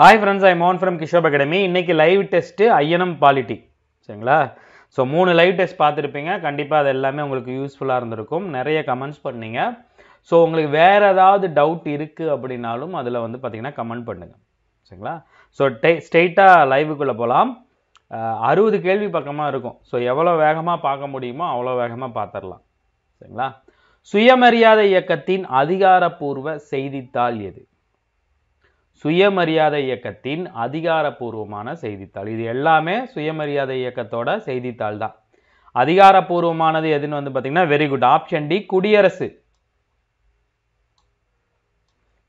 hi friends I மோன் from கிஷோப் academy இன்றைக்கி லைவ் டெஸ்ட்டு ஐஎன்எம் பாலிட்டி சரிங்களா ஸோ மூணு லைவ் டெஸ்ட் பார்த்துருப்பீங்க கண்டிப்பாக அது எல்லாமே உங்களுக்கு யூஸ்ஃபுல்லாக இருந்திருக்கும் நிறைய கமெண்ட்ஸ் பண்ணீங்க ஸோ உங்களுக்கு வேறு ஏதாவது டவுட் இருக்குது அப்படின்னாலும் அதில் வந்து பார்த்திங்கன்னா கமெண்ட் பண்ணுங்கள் சரிங்களா ஸோ டே ஸ்ட்ரெயிட்டாக லைவுக்குள்ளே போகலாம் அறுபது கேள்வி பக்கமாக இருக்கும் ஸோ எவ்வளோ வேகமாக பார்க்க முடியுமோ அவ்வளோ வேகமாக பார்த்துடலாம் சரிங்களா சுயமரியாதை இயக்கத்தின் அதிகாரப்பூர்வ செய்தித்தாள் எது சுயமரியாதை இயக்கத்தின் அதிகாரப்பூர்வமான செய்தித்தாள் இது எல்லாமே சுயமரியாதை இயக்கத்தோட செய்தித்தாள் தான் அதிகாரப்பூர்வமானது எதுன்னு வந்து பார்த்தீங்கன்னா வெரி குட் ஆப்ஷன் டி குடியரசு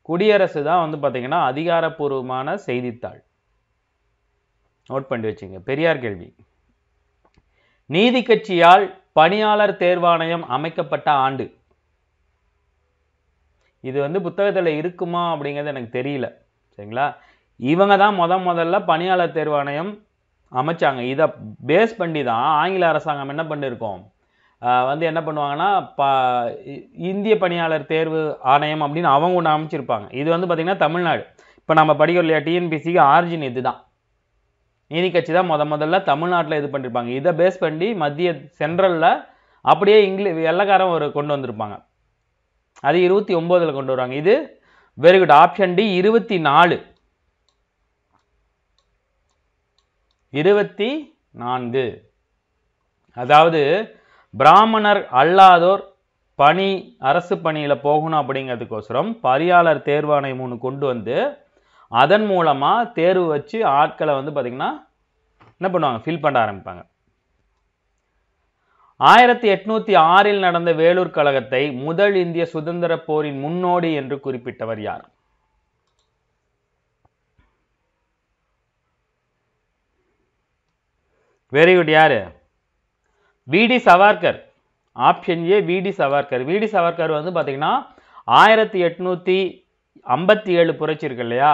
குடியரசு தான் வந்து பார்த்தீங்கன்னா அதிகாரப்பூர்வமான செய்தித்தாள் நோட் பண்ணி வச்சுங்க பெரியார் கேள்வி நீதி கட்சியால் பணியாளர் தேர்வாணையம் அமைக்கப்பட்ட ஆண்டு இது வந்து புத்தகத்தில் இருக்குமா அப்படிங்கிறது எனக்கு தெரியல சரிங்களா இவங்க தான் முத முதல்ல பணியாளர் தேர்வாணையம் அமைச்சாங்க இதை பேஸ் பண்ணி தான் ஆங்கில அரசாங்கம் என்ன பண்ணியிருக்கோம் வந்து என்ன பண்ணுவாங்கன்னா ப இந்திய பணியாளர் தேர்வு ஆணையம் அப்படின்னு அவங்க ஒன்று அமைச்சிருப்பாங்க இது வந்து பார்த்திங்கன்னா தமிழ்நாடு இப்போ நம்ம படிக்கிற இல்லையா டிஎன்பிசிக்கு ஆர்ஜின் இது தான் நீதி கட்சி தான் முத முதல்ல தமிழ்நாட்டில் இது பண்ணியிருப்பாங்க இதை பேஸ் பண்ணி மத்திய சென்ட்ரலில் அப்படியே இங்கிலீஷ் வெள்ளக்காரன் ஒரு கொண்டு வந்திருப்பாங்க அது இருபத்தி ஒம்போதில் கொண்டு வருவாங்க இது வெரி குட் ஆப்ஷன் டி இருபத்தி நாலு இருபத்தி நான்கு அதாவது பிராமணர் அல்லாதோர் பணி அரசு பணியில் போகணும் அப்படிங்கிறதுக்கோசரம் பரியாளர் தேர்வாணையம் ஒன்று கொண்டு வந்து அதன் மூலமாக தேர்வு வச்சு ஆட்களை வந்து பார்த்திங்கன்னா என்ன பண்ணுவாங்க ஃபில் பண்ண ஆரம்பிப்பாங்க ஆயிரத்தி எட்நூத்தி ஆறில் நடந்த வேலூர் கழகத்தை முதல் இந்திய சுதந்திர போரின் முன்னோடி என்று குறிப்பிட்டவர் யார் வெரி குட் யாரு விடி சவார்கர் ஆப்ஷன் ஏ விடி சவார்கர் விடி சவார்கர் வந்து பார்த்தீங்கன்னா ஆயிரத்தி எட்நூத்தி ஐம்பத்தி ஏழு புரட்சி இருக்கு இல்லையா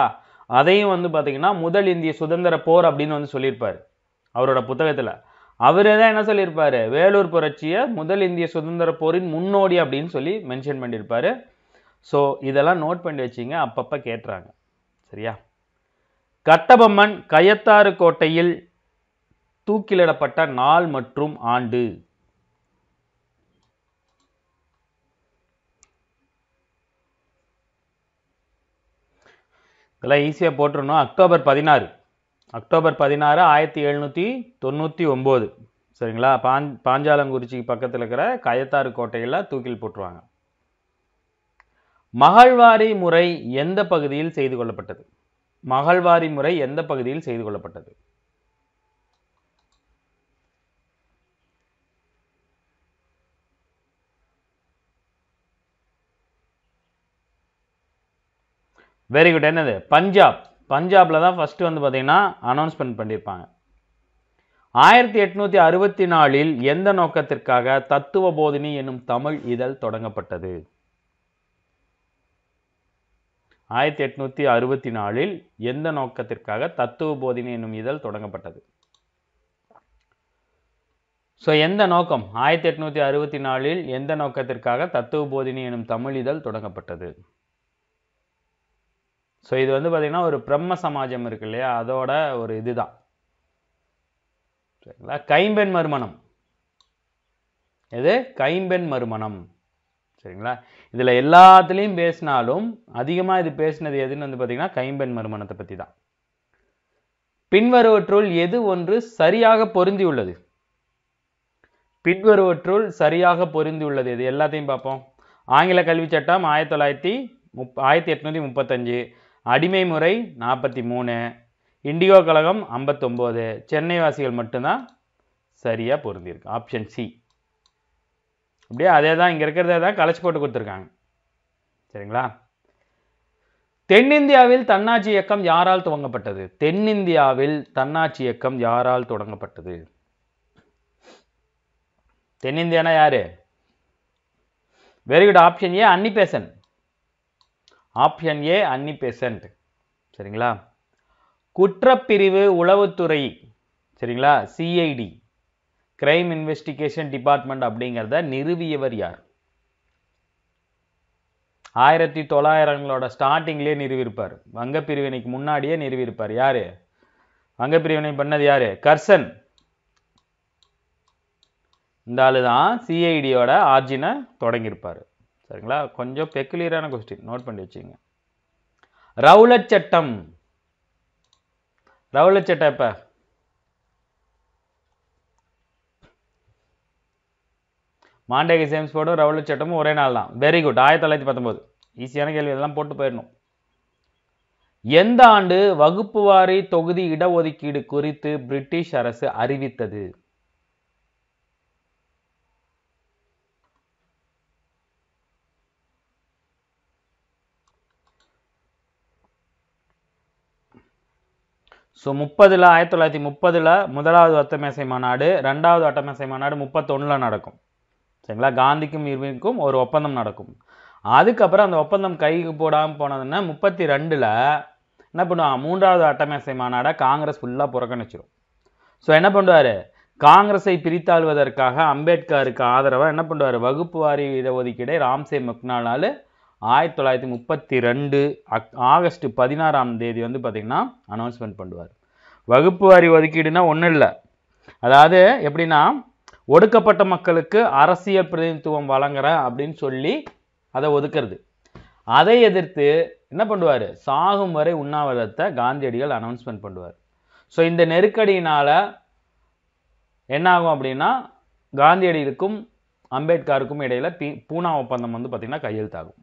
அதையும் வந்து பார்த்தீங்கன்னா முதல் இந்திய சுதந்திர போர் அப்படின்னு வந்து சொல்லியிருப்பார் அவரோட புத்தகத்தில் அவரே தான் என்ன சொல்லியிருப்பார் வேலூர் புரட்சியை முதல் இந்திய சுதந்திர போரின் முன்னோடி அப்படின்னு சொல்லி மென்ஷன் பண்ணியிருப்பார் ஸோ இதெல்லாம் நோட் பண்ணி வச்சிங்க அப்பப்போ கேட்டுறாங்க சரியா கட்டபொம்மன் கயத்தாறு கோட்டையில் தூக்கிலிடப்பட்ட நாள் மற்றும் ஆண்டு இதெல்லாம் ஈஸியாக போட்டுருணும் அக்டோபர் பதினாறு அக்டோபர் பதினாறு ஆயிரத்தி எழுநூற்றி தொண்ணூற்றி ஒம்பது சரிங்களா பாஞ்ச் பாஞ்சாலங்குறிச்சிக்கு பக்கத்தில் இருக்கிற கயத்தாறு கோட்டையில் தூக்கில் போட்டுருவாங்க மகள்வாரி முறை எந்த பகுதியில் செய்து கொள்ளப்பட்டது மகள்வாரி முறை எந்த பகுதியில் செய்து கொள்ளப்பட்டது வெரி குட் என்னது பஞ்சாப் பஞ்சாபில் தான் ஃபஸ்ட்டு வந்து பார்த்திங்கன்னா அனௌன்ஸ்மெண்ட் பண்ணியிருப்பாங்க ஆயிரத்தி எட்நூற்றி அறுபத்தி நாலில் எந்த நோக்கத்திற்காக தத்துவ போதினி என்னும் தமிழ் இதழ் தொடங்கப்பட்டது ஆயிரத்தி எட்நூற்றி அறுபத்தி நாலில் எந்த நோக்கத்திற்காக தத்துவ போதினி என்னும் இதழ் தொடங்கப்பட்டது ஸோ எந்த நோக்கம் ஆயிரத்தி எட்நூற்றி அறுபத்தி நாலில் எந்த நோக்கத்திற்காக தத்துவ போதினி எனும் தமிழ் இதழ் தொடங்கப்பட்டது ஸோ இது வந்து பார்த்தீங்கன்னா ஒரு பிரம்ம சமாஜம் இருக்கு இல்லையா அதோட ஒரு இதுதான் சரிங்களா கைம்பெண் மறுமணம் எது கைம்பெண் மறுமணம் சரிங்களா இதில் எல்லாத்துலேயும் பேசினாலும் அதிகமாக இது பேசினது எதுன்னு வந்து பார்த்தீங்கன்னா கைம்பெண் மறுமணத்தை பற்றி தான் பின்வருவற்றுள் எது ஒன்று சரியாக பொருந்தியுள்ளது பின்வருவற்றுள் சரியாக பொருந்தியுள்ளது இது எல்லாத்தையும் பார்ப்போம் ஆங்கில கல்வி சட்டம் ஆயிரத்தி தொள்ளாயிரத்தி முப் ஆயிரத்தி எட்நூற்றி முப்பத்தஞ்சு அடிமை முறை நாற்பத்தி மூணு இண்டிகோ கழகம் ஐம்பத்தொம்போது சென்னை வாசிகள் மட்டும்தான் சரியாக பொருந்திருக்கு ஆப்ஷன் சி அப்படியே அதே தான் இங்கே இருக்கிறதே தான் களைச்சி போட்டு கொடுத்துருக்காங்க சரிங்களா தென்னிந்தியாவில் தன்னாட்சி இயக்கம் யாரால் துவங்கப்பட்டது தென்னிந்தியாவில் தன்னாட்சி இயக்கம் யாரால் தொடங்கப்பட்டது தென்னிந்தியானா யாரு very good option A Besant option A Annie சரிங்களா குற்றப்பிரிவு உளவுத்துறை சரிங்களா சிஐடி கிரைம் இன்வெஸ்டிகேஷன் டிபார்ட்மெண்ட் அப்படிங்கிறத நிறுவியவர் யார் ஆயிரத்தி தொள்ளாயிரங்களோட ஸ்டார்டிங்லேயே நிறுவியிருப்பார் வங்க பிரிவினைக்கு முன்னாடியே நிறுவியிருப்பார் யார் வங்க பிரிவினை பண்ணது யார் கர்சன் இந்த ஆள் தான் சிஐடியோட ஆர்ஜினை தொடங்கியிருப்பார் சரிங்களா கொஞ்சம் பெக்குலியரான கொஸ்டின் நோட் பண்ணி வச்சுங்க ரவுலச்சட்டம் சட்டம் ரவுலட் சட்டம் எப்போ மாண்டேக சேம்ஸ் போர்டும் ரவுலச்சட்டமும் சட்டமும் ஒரே நாள் தான் வெரி குட் ஆயிரத்தி தொள்ளாயிரத்தி பத்தொம்போது ஈஸியான கேள்வி இதெல்லாம் போட்டு போயிடணும் எந்த ஆண்டு வகுப்பு வாரி தொகுதி இடஒதுக்கீடு குறித்து பிரிட்டிஷ் அரசு அறிவித்தது ஸோ முப்பதில் ஆயிரத்தி தொள்ளாயிரத்தி முப்பதில் முதலாவது அட்டமேசை மாநாடு ரெண்டாவது அட்டமேசை மாநாடு முப்பத்தொன்னில் நடக்கும் சரிங்களா காந்திக்கும் இர்வினுக்கும் ஒரு ஒப்பந்தம் நடக்கும் அதுக்கப்புறம் அந்த ஒப்பந்தம் கைக்கு போடாமல் போனதுன்னா முப்பத்தி ரெண்டில் என்ன பண்ணுவான் மூன்றாவது அட்டமேசை மாநாடை காங்கிரஸ் ஃபுல்லாக புறக்கணிச்சிடும் ஸோ என்ன பண்ணுவார் காங்கிரஸை பிரித்தாள்வதற்காக அம்பேத்கருக்கு ஆதரவாக என்ன பண்ணுவார் வகுப்பு வாரி இடஒதுக்கீடை ராம்சே மக்னாலால் ஆயிரத்தி தொள்ளாயிரத்தி முப்பத்தி ரெண்டு அக் ஆகஸ்ட் பதினாறாம் தேதி வந்து பார்த்திங்கன்னா அனௌன்ஸ்மெண்ட் பண்ணுவார் வகுப்பு வாரி ஒதுக்கீடுனா ஒன்றும் இல்லை அதாவது எப்படின்னா ஒடுக்கப்பட்ட மக்களுக்கு அரசியல் பிரதிநிதித்துவம் வழங்குறேன் அப்படின்னு சொல்லி அதை ஒதுக்கிறது அதை எதிர்த்து என்ன பண்ணுவார் சாகும் வரை உண்ணாவிரதத்தை காந்தியடிகள் அனௌன்ஸ்மெண்ட் பண்ணுவார் ஸோ இந்த நெருக்கடியினால் என்னாகும் அப்படின்னா காந்தியடிகளுக்கும் அம்பேத்கருக்கும் இடையில் பி பூனா ஒப்பந்தம் வந்து பார்த்திங்கன்னா கையெழுத்தாகும்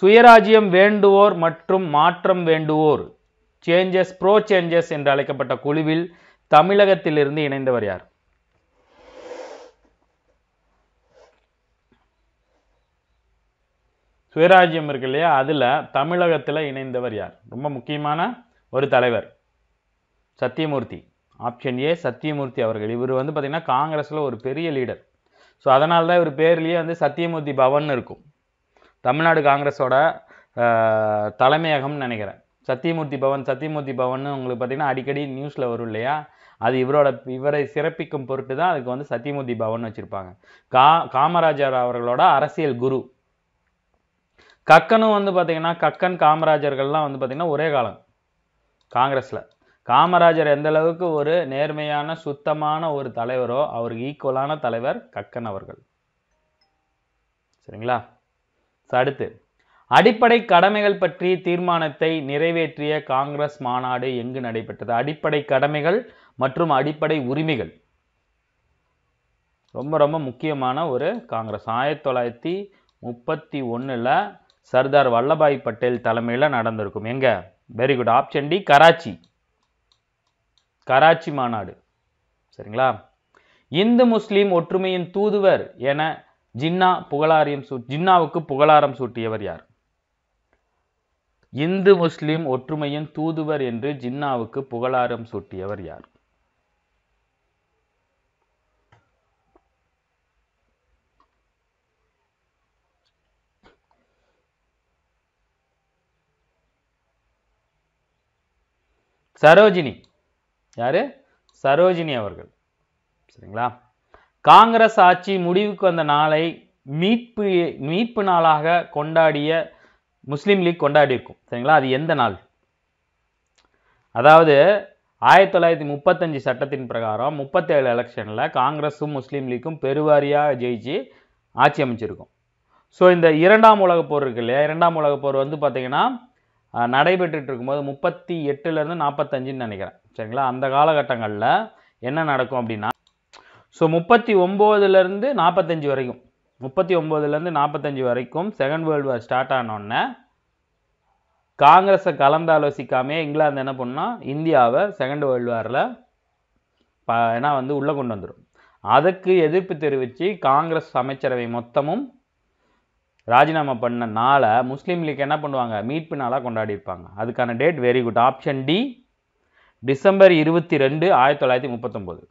சுயராஜ்யம் வேண்டுவோர் மற்றும் மாற்றம் வேண்டுவோர் சேஞ்சஸ் ப்ரோ சேஞ்சஸ் என்று அழைக்கப்பட்ட குழுவில் தமிழகத்திலிருந்து இணைந்தவர் யார் சுயராஜ்யம் இருக்கு இல்லையா அதில் தமிழகத்தில் இணைந்தவர் யார் ரொம்ப முக்கியமான ஒரு தலைவர் சத்தியமூர்த்தி ஆப்ஷன் ஏ சத்தியமூர்த்தி அவர்கள் இவர் வந்து பார்த்திங்கன்னா காங்கிரஸில் ஒரு பெரிய லீடர் ஸோ அதனால தான் இவர் பேர்லேயே வந்து சத்தியமூர்த்தி பவன் இருக்கும் தமிழ்நாடு காங்கிரஸோட தலைமையகம்னு நினைக்கிறேன் சத்தியமூர்த்தி பவன் சத்தியமூர்த்தி பவன் உங்களுக்கு பார்த்தீங்கன்னா அடிக்கடி நியூஸில் வரும் இல்லையா அது இவரோட இவரை சிறப்பிக்கும் பொருட்டு தான் அதுக்கு வந்து சத்தியமூர்த்தி பவன் வச்சுருப்பாங்க கா காமராஜர் அவர்களோட அரசியல் குரு கக்கனும் வந்து பார்த்திங்கன்னா கக்கன் காமராஜர்கள்லாம் வந்து பார்த்திங்கன்னா ஒரே காலம் காங்கிரஸில் காமராஜர் எந்த அளவுக்கு ஒரு நேர்மையான சுத்தமான ஒரு தலைவரோ அவருக்கு ஈக்குவலான தலைவர் கக்கன் அவர்கள் சரிங்களா அடுத்து அடிப்படை கடமைகள் பற்றிய தீர்மானத்தை நிறைவேற்றிய காங்கிரஸ் மாநாடு எங்கு நடைபெற்றது அடிப்படை கடமைகள் மற்றும் அடிப்படை உரிமைகள் ரொம்ப ரொம்ப முக்கியமான ஒரு காங்கிரஸ் ஆயிரத்தி தொள்ளாயிரத்தி முப்பத்தி ஒன்றில் சர்தார் வல்லபாய் பட்டேல் தலைமையில் நடந்திருக்கும் எங்கே very good option D Karachi Karachi மாநாடு சரிங்களா இந்து முஸ்லீம் ஒற்றுமையின் தூதுவர் என ஜின்னா புகழாரியம் சூ ஜின்னாவுக்கு புகழாரம் சூட்டியவர் யார் இந்து முஸ்லிம் ஒற்றுமையின் தூதுவர் என்று ஜின்னாவுக்கு புகழாரம் சூட்டியவர் யார் சரோஜினி யாரு சரோஜினி அவர்கள் சரிங்களா காங்கிரஸ் ஆட்சி முடிவுக்கு வந்த நாளை மீட்பு மீட்பு நாளாக கொண்டாடிய முஸ்லீம் லீக் கொண்டாடி இருக்கும் சரிங்களா அது எந்த நாள் அதாவது ஆயிரத்தி தொள்ளாயிரத்தி முப்பத்தஞ்சு சட்டத்தின் பிரகாரம் முப்பத்தேழு எலெக்ஷனில் காங்கிரஸும் முஸ்லீம் லீக்கும் பெருவாரியாக ஜெயிச்சு ஆட்சி அமைச்சிருக்கும் ஸோ இந்த இரண்டாம் உலகப் போர் இருக்கு இல்லையா இரண்டாம் உலகப் போர் வந்து பார்த்திங்கன்னா நடைபெற்றுட்டு இருக்கும்போது முப்பத்தி எட்டுலேருந்து நாற்பத்தஞ்சுன்னு நினைக்கிறேன் சரிங்களா அந்த காலகட்டங்களில் என்ன நடக்கும் அப்படின்னா ஸோ முப்பத்தி ஒம்போதுலேருந்து நாற்பத்தஞ்சு வரைக்கும் முப்பத்தி ஒம்போதுலேருந்து நாற்பத்தஞ்சு வரைக்கும் செகண்ட் வேர்ல்டு வார் ஸ்டார்ட் ஆனோடனே காங்கிரஸை கலந்து ஆலோசிக்காமே இங்கிலாந்து என்ன பண்ணால் இந்தியாவை செகண்ட் வேர்ல்டு வாரில் ப ஏன்னா வந்து உள்ளே கொண்டு வந்துடும் அதுக்கு எதிர்ப்பு தெரிவித்து காங்கிரஸ் அமைச்சரவை மொத்தமும் ராஜினாமா பண்ண நாளை முஸ்லீம் லீக் என்ன பண்ணுவாங்க மீட்பு நாளாக கொண்டாடியிருப்பாங்க அதுக்கான date very good option D December இருபத்தி ரெண்டு ஆயிரத்தி தொள்ளாயிரத்தி முப்பத்தொம்போது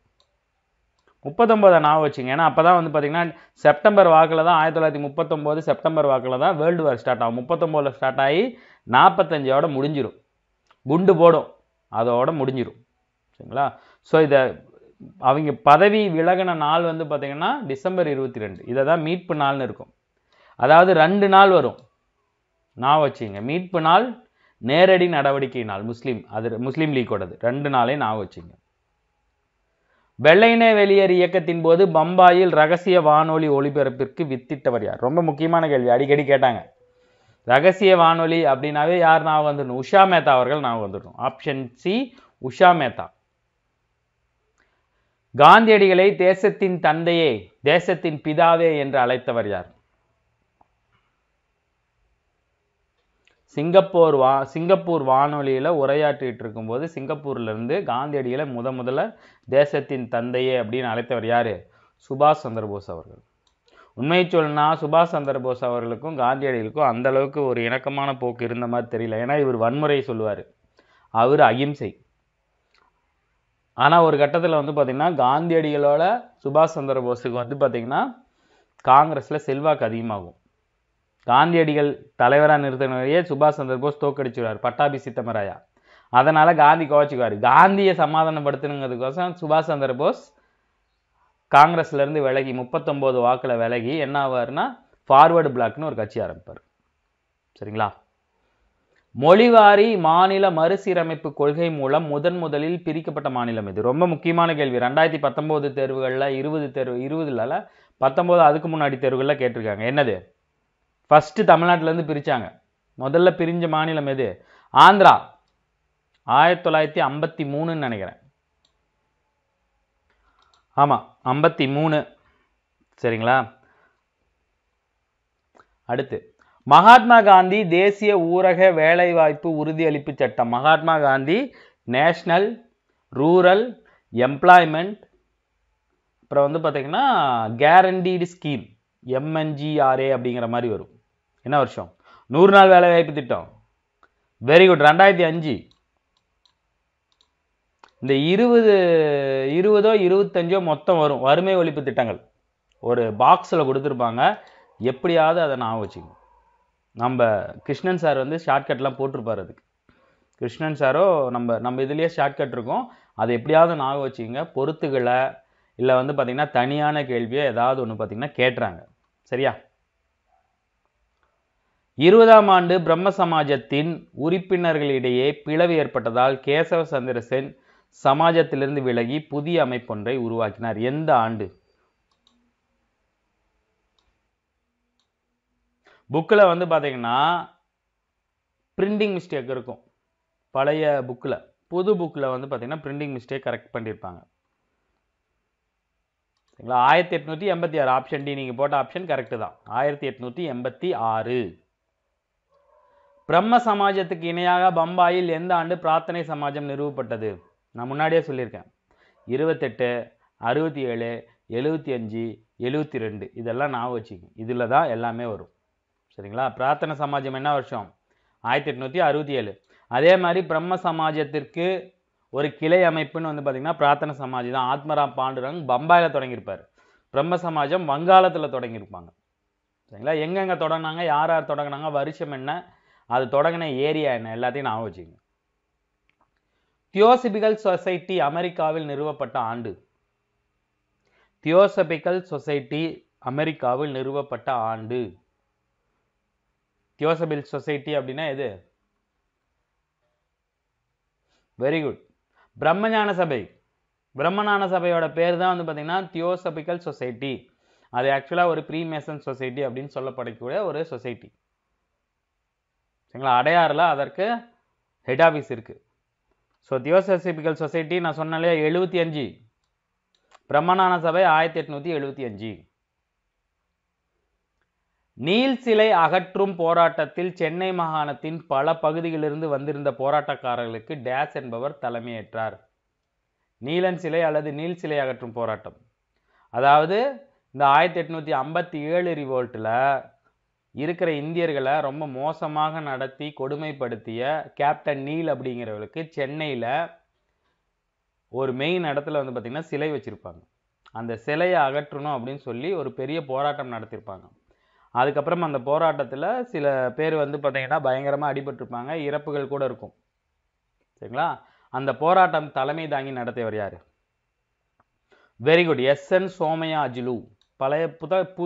முப்பத்தொம்போதை நான் வச்சுங்க ஏன்னா அப்போ தான் வந்து பார்த்திங்கன்னா செப்டம்பர் வாக்கில் தான் ஆயிரத்தி தொள்ளாயிரத்தி முப்பத்தொம்போது செப்டம்பர் வாக்கில் தான் வேர்ல்டு வார் ஸ்டார்ட் ஆகும் முப்பத்தொம்போதில் ஸ்டார்ட் ஆகி நாற்பத்தஞ்சோட முடிஞ்சிடும் குண்டு போடும் அதோட முடிஞ்சிடும் சரிங்களா ஸோ இதை அவங்க பதவி விலகின நாள் வந்து பார்த்திங்கன்னா டிசம்பர் இருபத்தி ரெண்டு இதை தான் மீட்பு நாள்னு இருக்கும் அதாவது ரெண்டு நாள் வரும் நான் வச்சுங்க மீட்பு நாள் நேரடி நடவடிக்கை நாள் முஸ்லீம் அது முஸ்லீம் லீக்கோடது ரெண்டு நாளே நான் வச்சுங்க வெள்ளைனே வெளியேறு இயக்கத்தின் போது பம்பாயில் ரகசிய வானொலி ஒளிபரப்பிற்கு வித்திட்டவர் யார் ரொம்ப முக்கியமான கேள்வி அடிக்கடி கேட்டாங்க ரகசிய வானொலி அப்படின்னாவே யார் நான் வந்துடணும் உஷா மேத்தா அவர்கள் நான் வந்துடணும் ஆப்ஷன் சி உஷா மேத்தா காந்தியடிகளை தேசத்தின் தந்தையே தேசத்தின் பிதாவே என்று அழைத்தவர் யார் சிங்கப்பூர் வா சிங்கப்பூர் வானொலியில் உரையாற்றிட்டு இருக்கும்போது சிங்கப்பூர்லேருந்து காந்தியடிகளை முத முதல்ல தேசத்தின் தந்தையே அப்படின்னு அழைத்தவர் யார் சுபாஷ் சந்திரபோஸ் அவர்கள் உண்மையை சொல்லணும்னா சுபாஷ் சந்திரபோஸ் அவர்களுக்கும் காந்தியடிகளுக்கும் அந்தளவுக்கு ஒரு இணக்கமான போக்கு இருந்த மாதிரி தெரியல ஏன்னா இவர் வன்முறை சொல்லுவார் அவர் அகிம்சை ஆனால் ஒரு கட்டத்தில் வந்து பார்த்திங்கன்னா காந்தியடிகளோட சுபாஷ் சந்திரபோஸுக்கு வந்து பார்த்திங்கன்னா காங்கிரஸில் செல்வாக்கு அதிகமாகும் காந்தியடிகள் தலைவராக நிறுத்தினவரையே சுபாஷ் சந்திரபோஸ் தோக்கடிச்சுடுவார் பட்டாபி சித்தமராயா அதனால் காந்தி கோவச்சிக்குவார் காந்தியை சமாதானப்படுத்தணுங்கிறதுக்கோசம் சுபாஷ் சந்திரபோஸ் காங்கிரஸ்லேருந்து விலகி முப்பத்தொம்போது வாக்கில் விலகி என்ன ஆவார்னா ஃபார்வேர்டு பிளாக்னு ஒரு கட்சி ஆரம்பிப்பார் சரிங்களா மொழிவாரி மாநில மறுசீரமைப்பு கொள்கை மூலம் முதன் முதலில் பிரிக்கப்பட்ட மாநிலம் இது ரொம்ப முக்கியமான கேள்வி ரெண்டாயிரத்தி பத்தொம்போது தேர்வுகளில் இருபது தேர்வு இருபதுல பத்தொம்போது அதுக்கு முன்னாடி தேர்வுகளில் கேட்டிருக்காங்க என்னது ஃபஸ்ட்டு தமிழ்நாட்டிலேருந்து பிரித்தாங்க முதல்ல பிரிஞ்ச மாநிலம் எது ஆந்திரா ஆயிரத்தி தொள்ளாயிரத்தி ஐம்பத்தி மூணுன்னு நினைக்கிறேன் ஆமாம் ஐம்பத்தி மூணு சரிங்களா அடுத்து மகாத்மா காந்தி தேசிய ஊரக வேலைவாய்ப்பு உறுதியளிப்பு சட்டம் Mahatma Gandhi national rural employment அப்புறம் வந்து பார்த்திங்கன்னா கேரண்டீடு ஸ்கீம் எம்என்ஜிஆர்ஏ அப்படிங்கிற மாதிரி வரும் என்ன வருஷம் நூறு நாள் வேலைவாய்ப்பு திட்டம் வெரி குட் ரெண்டாயிரத்தி அஞ்சு இந்த இருபது இருபதோ இருபத்தஞ்சோ மொத்தம் வரும் வறுமை ஒழிப்பு திட்டங்கள் ஒரு பாக்ஸில் கொடுத்துருப்பாங்க எப்படியாவது அதை நான் வச்சுக்கணும் நம்ம கிருஷ்ணன் சார் வந்து ஷார்ட்கட்லாம் போட்டிருப்பார் அதுக்கு கிருஷ்ணன் சாரோ நம்ம நம்ம இதுலேயே ஷார்ட்கட் இருக்கும் அது எப்படியாவது ஞாபகம் வச்சுக்கோங்க பொறுத்துகளை இல்லை வந்து பார்த்திங்கன்னா தனியான கேள்வியை ஏதாவது ஒன்று பார்த்திங்கன்னா கேட்டுறாங்க சரியா இருபதாம் ஆண்டு பிரம்ம சமாஜத்தின் உறுப்பினர்களிடையே பிளவு ஏற்பட்டதால் கேசவ சந்திரசென் சமாஜத்திலிருந்து விலகி புதிய அமைப்பொன்றை உருவாக்கினார் எந்த ஆண்டு புக்கில் வந்து பார்த்தீங்கன்னா பிரிண்டிங் மிஸ்டேக் இருக்கும் பழைய புக்கில் புது புக்கில் வந்து பார்த்தீங்கன்னா பிரிண்டிங் மிஸ்டேக் கரெக்ட் பண்ணியிருப்பாங்க சரிங்களா ஆயிரத்தி எட்நூற்றி எண்பத்தி ஆறு ஆப்ஷன் டி நீங்கள் போட்ட ஆப்ஷன் கரெக்டு தான் ஆயிரத்தி எட்நூற்றி எண்பத்தி ஆறு பிரம்ம சமாஜத்துக்கு இணையாக பம்பாயில் எந்த ஆண்டு பிரார்த்தனை சமாஜம் நிறுவப்பட்டது நான் முன்னாடியே சொல்லியிருக்கேன் இருபத்தெட்டு அறுபத்தி ஏழு எழுபத்தி அஞ்சு எழுபத்தி ரெண்டு இதெல்லாம் நான் வச்சுக்கோங்க இதில் தான் எல்லாமே வரும் சரிங்களா பிரார்த்தனை சமாஜம் என்ன வருஷம் ஆயிரத்தி எட்நூற்றி அறுபத்தி ஏழு அதே மாதிரி பிரம்ம சமாஜத்திற்கு ஒரு கிளை அமைப்புன்னு வந்து பார்த்திங்கன்னா பிரார்த்தனை சமாஜ் தான் ஆத்மராம் பாண்டுரங் பம்பாயில் தொடங்கியிருப்பார் பிரம்ம சமாஜம் வங்காளத்தில் தொடங்கியிருப்பாங்க சரிங்களா எங்கெங்கே தொடங்கினாங்க யார் யார் தொடங்கினாங்க வருஷம் என்ன அது தொடங்கின ஏரியா என்ன எல்லாத்தையும் நான் வச்சுக்கோங்க தியோசபிகல் சொசைட்டி அமெரிக்காவில் நிறுவப்பட்ட ஆண்டு தியோசபிக்கல் சொசைட்டி அமெரிக்காவில் நிறுவப்பட்ட ஆண்டு தியோசபில் சொசைட்டி அப்படின்னா எது வெரி குட் பிரம்மஞான சபை பிரம்மஞான சபையோட பேர் தான் வந்து பார்த்தீங்கன்னா தியோசபிக்கல் சொசைட்டி அது ஆக்சுவலாக ஒரு ப்ரீமேசன் சொசைட்டி அப்படின்னு சொல்லப்படக்கூடிய ஒரு சொசைட்டி சரிங்களா அடையாறில் அதற்கு ஹெட் ஆஃபீஸ் இருக்குது ஸோ தியோசபிக்கல் சொசைட்டி நான் சொன்னாலே எழுபத்தி அஞ்சு பிரம்மணான சபை ஆயிரத்தி எட்நூற்றி எழுபத்தி அஞ்சு நீல் சிலை அகற்றும் போராட்டத்தில் சென்னை மாகாணத்தின் பல பகுதிகளிலிருந்து வந்திருந்த போராட்டக்காரர்களுக்கு டேஸ் என்பவர் தலைமையேற்றார் நீலன் சிலை அல்லது நீல் சிலை அகற்றும் போராட்டம் அதாவது இந்த ஆயிரத்தி எட்நூற்றி ஐம்பத்தி ஏழு ரிவோல்ட்டில் இருக்கிற இந்தியர்களை ரொம்ப மோசமாக நடத்தி கொடுமைப்படுத்திய கேப்டன் நீல் அப்படிங்கிறவர்களுக்கு சென்னையில் ஒரு மெயின் இடத்துல வந்து பார்த்திங்கன்னா சிலை வச்சுருப்பாங்க அந்த சிலையை அகற்றணும் அப்படின்னு சொல்லி ஒரு பெரிய போராட்டம் நடத்தியிருப்பாங்க அதுக்கப்புறம் அந்த போராட்டத்தில் சில பேர் வந்து பார்த்திங்கன்னா பயங்கரமாக அடிபட்டிருப்பாங்க இறப்புகள் கூட இருக்கும் சரிங்களா அந்த போராட்டம் தலைமை தாங்கி நடத்தியவர் யார் very good S N Somayajulu பழைய புத பு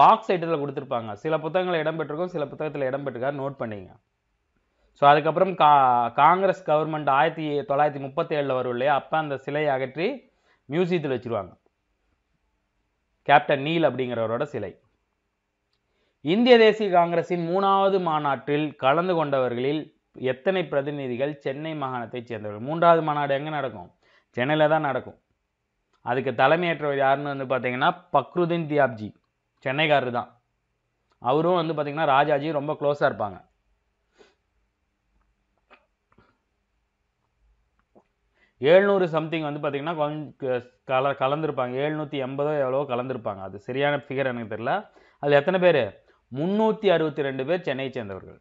பாக்ஸ் ஐட்டத்தில் கொடுத்துருப்பாங்க சில புத்தகங்கள் இடம்பெற்றிருக்கும் சில புத்தகத்தில் இடம்பெற்றிருக்காரு நோட் பண்ணிங்க ஸோ அதுக்கப்புறம் கா காங்கிரஸ் கவர்மெண்ட் ஆயிரத்தி தொள்ளாயிரத்தி முப்பத்தி ஏழில் வரும் இல்லையா அப்போ அந்த சிலையை அகற்றி மியூசியத்தில் வச்சுருவாங்க கேப்டன் நீல் அப்படிங்கிறவரோட சிலை இந்திய தேசிய காங்கிரஸின் மூணாவது மாநாட்டில் கலந்து கொண்டவர்களில் எத்தனை பிரதிநிதிகள் சென்னை மாகாணத்தைச் சேர்ந்தவர்கள் மூன்றாவது மாநாடு எங்கே நடக்கும் சென்னையில் தான் நடக்கும் அதுக்கு தலைமையேற்றவர் யாருன்னு வந்து பார்த்தீங்கன்னா பக்ருதீன் தியாப்ஜி சென்னைக்காரர் தான் அவரும் வந்து பார்த்திங்கன்னா ராஜாஜி ரொம்ப க்ளோஸாக இருப்பாங்க ஏழ்நூறு சம்திங் வந்து பார்த்திங்கன்னா கல கலந்துருப்பாங்க ஏழ்நூற்றி எண்பதோ எவ்வளோ கலந்துருப்பாங்க அது சரியான ஃபிகர் எனக்கு தெரில அது எத்தனை பேர் முந்நூற்றி அறுபத்தி ரெண்டு பேர் சென்னையை சேர்ந்தவர்கள்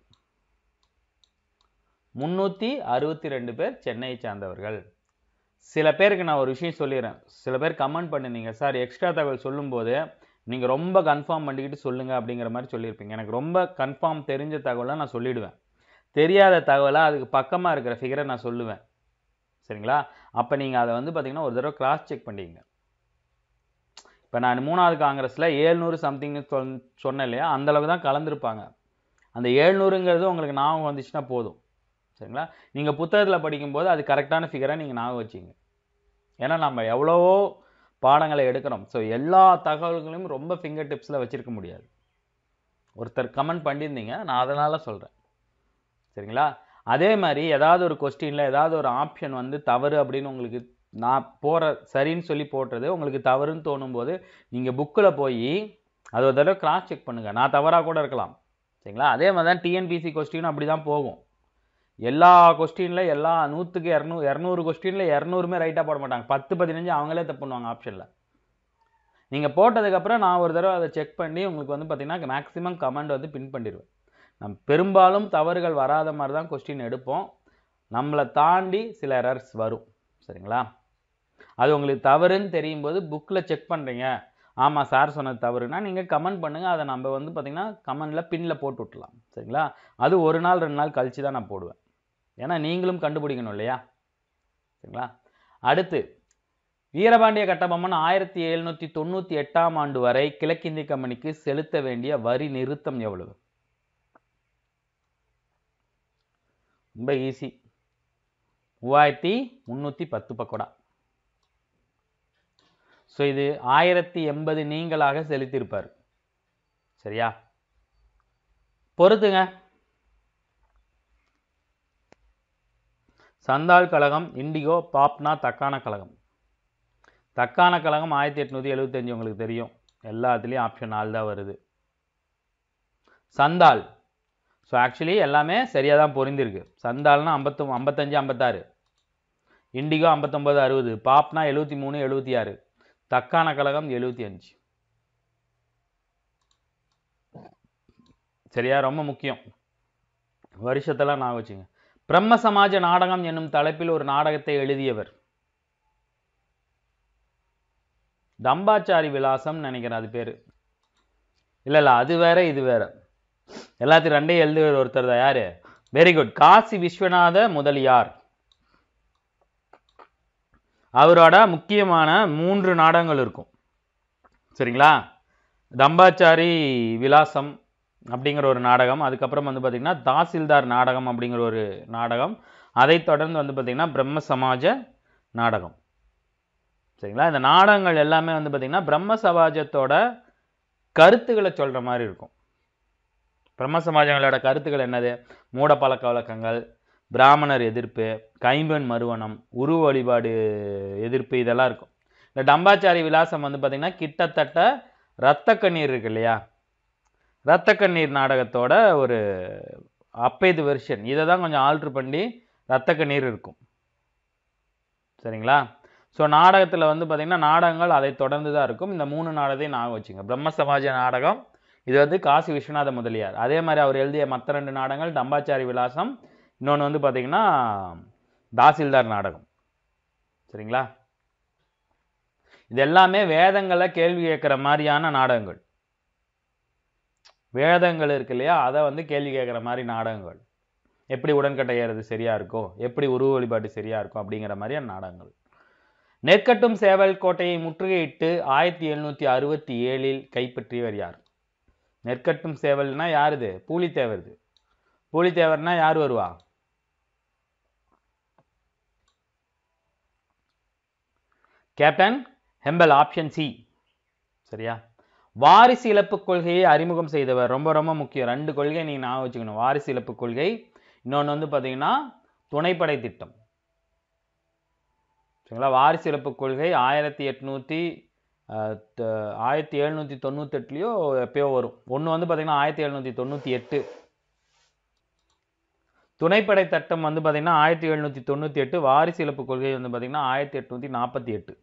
முந்நூற்றி அறுபத்தி ரெண்டு பேர் சென்னையை சேர்ந்தவர்கள் சில பேருக்கு நான் ஒரு விஷயம் சொல்லிடுறேன் சில பேர் கமெண்ட் பண்ணிருந்தீங்க சார் எக்ஸ்ட்ரா தகவல் சொல்லும்போது நீங்கள் ரொம்ப கன்ஃபார்ம் பண்ணிக்கிட்டு சொல்லுங்கள் அப்படிங்கிற மாதிரி சொல்லியிருப்பீங்க எனக்கு ரொம்ப கன்ஃபார்ம் தெரிஞ்ச தகவலை நான் சொல்லிவிடுவேன் தெரியாத தகவலை அதுக்கு பக்கமாக இருக்கிற ஃபிகரை நான் சொல்லுவேன் சரிங்களா அப்போ நீங்கள் அதை வந்து பார்த்தீங்கன்னா ஒரு தடவை கிராஸ் செக் பண்ணிங்க இப்போ நான் மூணாவது காங்கிரஸில் ஏழ்நூறு சம்திங்னு சொல் சொன்னேன் இல்லையா அந்தளவுக்கு தான் கலந்துருப்பாங்க அந்த ஏழ்நூறுங்கிறது உங்களுக்கு ஞாபகம் வந்துச்சுன்னா போதும் சரிங்களா நீங்கள் புத்தகத்தில் படிக்கும்போது அது கரெக்டான ஃபிகராக நீங்கள் ஞாபகம் வச்சிங்க ஏன்னா நம்ம எவ்வளவோ பாடங்களை எடுக்கிறோம் ஸோ எல்லா தகவல்களையும் ரொம்ப ஃபிங்கர் டிப்ஸில் வச்சுருக்க முடியாது ஒருத்தர் கமெண்ட் பண்ணியிருந்தீங்க நான் அதனால் சொல்கிறேன் சரிங்களா அதே மாதிரி ஏதாவது ஒரு கொஸ்டினில் ஏதாவது ஒரு ஆப்ஷன் வந்து தவறு அப்படின்னு உங்களுக்கு நான் போகிற சரின்னு சொல்லி போடுறது உங்களுக்கு தவறுன்னு தோணும்போது நீங்கள் புக்கில் போய் அது ஒரு தடவை கிராஸ் செக் பண்ணுங்கள் நான் தவறாக கூட இருக்கலாம் சரிங்களா அதே மாதிரி தான் டிஎன்பிசி கொஸ்டின் அப்படி தான் போகும் எல்லா கொஸ்டினில் எல்லா நூற்றுக்கு இரநூ இரநூறு கொஸ்டினில் இரநூறுமே ரைட்டாக போட மாட்டாங்க பத்து பதினஞ்சு அவங்களே தப்பு பண்ணுவாங்க ஆப்ஷனில் நீங்கள் போட்டதுக்கப்புறம் நான் ஒரு தடவை அதை செக் பண்ணி உங்களுக்கு வந்து பார்த்திங்கன்னா மேக்ஸிமம் கமெண்ட் வந்து பின் பண்ணிடுவேன் நம் பெரும்பாலும் தவறுகள் வராத மாதிரி தான் கொஸ்டின் எடுப்போம் நம்மளை தாண்டி சில எரர்ஸ் வரும் சரிங்களா அது உங்களுக்கு தவறுன்னு தெரியும் போது புக்கில் செக் பண்ணுறீங்க ஆமாம் சார் சொன்னது தவறுனா நீங்கள் கமெண்ட் பண்ணுங்கள் அதை நம்ம வந்து பார்த்திங்கன்னா கமெண்டில் பின்னில் போட்டு விட்லாம் சரிங்களா அது ஒரு நாள் ரெண்டு நாள் கழித்து தான் நான் போடுவேன் ஏன்னா நீங்களும் கண்டுபிடிக்கணும் இல்லையா சரிங்களா அடுத்து வீரபாண்டிய கட்டபொம்மன் ஆயிரத்தி எழுநூற்றி தொண்ணூற்றி எட்டாம் ஆண்டு வரை கிழக்கிந்திய கம்பெனிக்கு செலுத்த வேண்டிய வரி நிறுத்தம் எவ்வளவு ரொம்ப ஈஸி மூவாயிரத்தி முந்நூற்றி பத்து பக்கோடா ஸோ இது ஆயிரத்தி எண்பது நீங்களாக செலுத்தியிருப்பார் சரியா பொறுத்துங்க சந்தால் கழகம் இண்டிகோ பாப்னா தக்கான கழகம் தக்கான கழகம் ஆயிரத்தி எட்நூற்றி எழுபத்தஞ்சி உங்களுக்கு தெரியும் எல்லாத்துலேயும் ஆப்ஷன் நாலு தான் வருது சந்தால் ஸோ ஆக்சுவலி எல்லாமே சரியாக தான் பொருந்திருக்கு சந்தால்னா ஐம்பத்து ஐம்பத்தஞ்சு ஐம்பத்தாறு இண்டிகோ ஐம்பத்தொம்பது அறுபது பாப்னா எழுபத்தி மூணு எழுபத்தி ஆறு தக்கான கழகம் எழுபத்தி அஞ்சு சரியா ரொம்ப முக்கியம் வருஷத்தெல்லாம் நான் வச்சுங்க பிரம்ம சமாஜ நாடகம் என்னும் தலைப்பில் ஒரு நாடகத்தை எழுதியவர் தம்பாச்சாரி விலாசம் நினைக்கிறேன் அது பேர் இல்லை இல்லை அது வேற இது வேற எல்லாத்தையும் ரெண்டையும் எழுதுகிற ஒருத்தர் தான் யாரு வெரி குட் காசி விஸ்வநாத முதலியார் அவரோட முக்கியமான மூன்று நாடகங்கள் இருக்கும் சரிங்களா தம்பாச்சாரி விலாசம் அப்படிங்கிற ஒரு நாடகம் அதுக்கப்புறம் வந்து பார்த்திங்கன்னா தாசில்தார் நாடகம் அப்படிங்கிற ஒரு நாடகம் அதை தொடர்ந்து வந்து பார்த்திங்கன்னா பிரம்ம சமாஜ நாடகம் சரிங்களா இந்த நாடகங்கள் எல்லாமே வந்து பார்த்திங்கன்னா பிரம்ம சமாஜத்தோட கருத்துக்களை சொல்கிற மாதிரி இருக்கும் பிரம்ம சமாஜங்களோட கருத்துக்கள் என்னது மூட பழக்க வழக்கங்கள் பிராமணர் எதிர்ப்பு கைம்பெண் மறுவனம் உருவ வழிபாடு எதிர்ப்பு இதெல்லாம் இருக்கும் இந்த டம்பாச்சாரி விலாசம் வந்து பார்த்திங்கன்னா கிட்டத்தட்ட ரத்த கண்ணீர் இருக்கு இல்லையா ரத்த கண்ணீர் நாடகத்தோட ஒரு அப்பேது வெர்ஷன் இதை தான் கொஞ்சம் ஆல்ட்ரு பண்ணி ரத்த கண்ணீர் இருக்கும் சரிங்களா ஸோ நாடகத்தில் வந்து பார்த்திங்கன்னா நாடகங்கள் அதை தொடர்ந்து தான் இருக்கும் இந்த மூணு நாடகத்தையும் நான் வச்சுங்க பிரம்ம சமாஜ நாடகம் இது வந்து காசி விஸ்வநாத முதலியார் அதே மாதிரி அவர் எழுதிய மற்ற ரெண்டு நாடகங்கள் டம்பாச்சாரி விலாசம் இன்னொன்று வந்து பார்த்திங்கன்னா தாசில்தார் நாடகம் சரிங்களா இது எல்லாமே வேதங்களை கேள்வி கேட்குற மாதிரியான நாடகங்கள் வேதங்கள் இருக்கு இல்லையா அதை வந்து கேள்வி கேட்குற மாதிரி நாடகங்கள் எப்படி உடன்கட்டை ஏறது சரியாக இருக்கும் எப்படி உருவ வழிபாட்டு சரியாக இருக்கும் அப்படிங்கிற மாதிரியான நாடகங்கள் நெற்கட்டும் சேவல் கோட்டையை முற்றுகையிட்டு ஆயிரத்தி எழுநூற்றி அறுபத்தி ஏழில் கைப்பற்றியவர் யார் நெற்கட்டும் சேவல்னால் யார் இது பூலித்தேவர் இது பூலித்தேவர்னால் யார் வருவா கேப்டன் ஹெம்பல் ஆப்ஷன் சி சரியா வாரிசு இழப்பு கொள்கையை அறிமுகம் செய்தவர் ரொம்ப ரொம்ப முக்கியம் ரெண்டு கொள்கை நீங்கள் ஞாபகம் வச்சுக்கணும் வாரிசு இழப்பு கொள்கை இன்னொன்று வந்து பார்த்தீங்கன்னா துணைப்படை திட்டம் சரிங்களா வாரிசு இழப்பு கொள்கை ஆயிரத்தி எட்நூற்றி ஆயிரத்தி எழுநூற்றி தொண்ணூத்தெட்டுலேயோ எப்பயோ வரும் ஒன்று வந்து பார்த்திங்கன்னா ஆயிரத்தி எழுநூற்றி தொண்ணூற்றி எட்டு துணைப்படை சட்டம் வந்து பார்த்திங்கன்னா ஆயிரத்தி எழுநூற்றி தொண்ணூற்றி எட்டு வாரிசு இழப்பு கொள்கை வந்து பார்த்திங்கன்னா ஆயிரத்தி எட்நூற்றி நாற்பத்தி எட்டு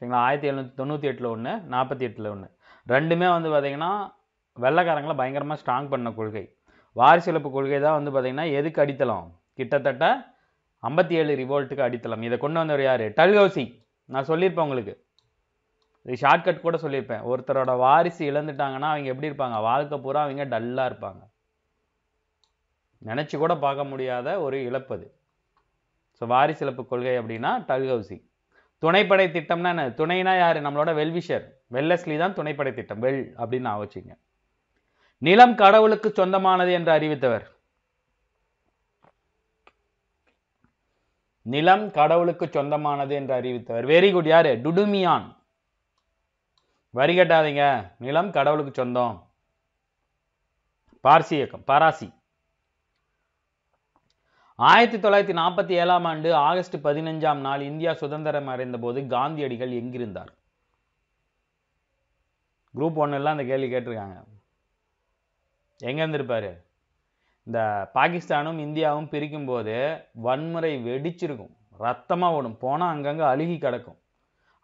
சரிங்களா ஆயிரத்தி எழுநூற்றி தொண்ணூற்றி எட்டில் ஒன்று நாற்பத்தி எட்டில் ஒன்று ரெண்டுமே வந்து பார்த்திங்கன்னா வெள்ளைக்காரங்களை பயங்கரமாக ஸ்ட்ராங் பண்ண கொள்கை வாரிசு இழப்பு கொள்கை தான் வந்து பார்த்திங்கன்னா எதுக்கு அடித்தளம் கிட்டத்தட்ட ஐம்பத்தி ஏழு ரிவோல்ட்டுக்கு அடித்தளம் இதை கொண்டு வந்தவர் யார் டல்கௌசி நான் சொல்லியிருப்பேன் உங்களுக்கு இது ஷார்ட்கட் கூட சொல்லியிருப்பேன் ஒருத்தரோட வாரிசு இழந்துட்டாங்கன்னா அவங்க எப்படி இருப்பாங்க வாழ்க்கை பூரா அவங்க டல்லாக இருப்பாங்க நினச்சி கூட பார்க்க முடியாத ஒரு இழப்பு அது ஸோ வாரிசு இழப்பு கொள்கை அப்படின்னா டல்கௌசி துணைப்படை திட்டம்னா என்ன துணைனா யார் நம்மளோட வெல்விஷர் வெல்லஸ்லி தான் துணைப்படை திட்டம் வெல் அப்படின்னு நான் வச்சுங்க நிலம் கடவுளுக்கு சொந்தமானது என்று அறிவித்தவர் நிலம் கடவுளுக்கு சொந்தமானது என்று அறிவித்தவர் வெரி குட் யாரு டுடுமியான் வரி கட்டாதீங்க நிலம் கடவுளுக்கு சொந்தம் பார்சி இயக்கம் பாராசி ஆயிரத்தி தொள்ளாயிரத்தி நாற்பத்தி ஏழாம் ஆண்டு ஆகஸ்ட் பதினஞ்சாம் நாள் இந்தியா சுதந்திரம் அடைந்த போது காந்தியடிகள் எங்கிருந்தார் குரூப் எல்லாம் அந்த கேள்வி கேட்டிருக்காங்க எங்கே இருந்திருப்பார் இந்த பாகிஸ்தானும் இந்தியாவும் பிரிக்கும் போது வன்முறை வெடிச்சிருக்கும் ரத்தமாக ஓடும் போனால் அங்கங்கே அழுகி கிடக்கும்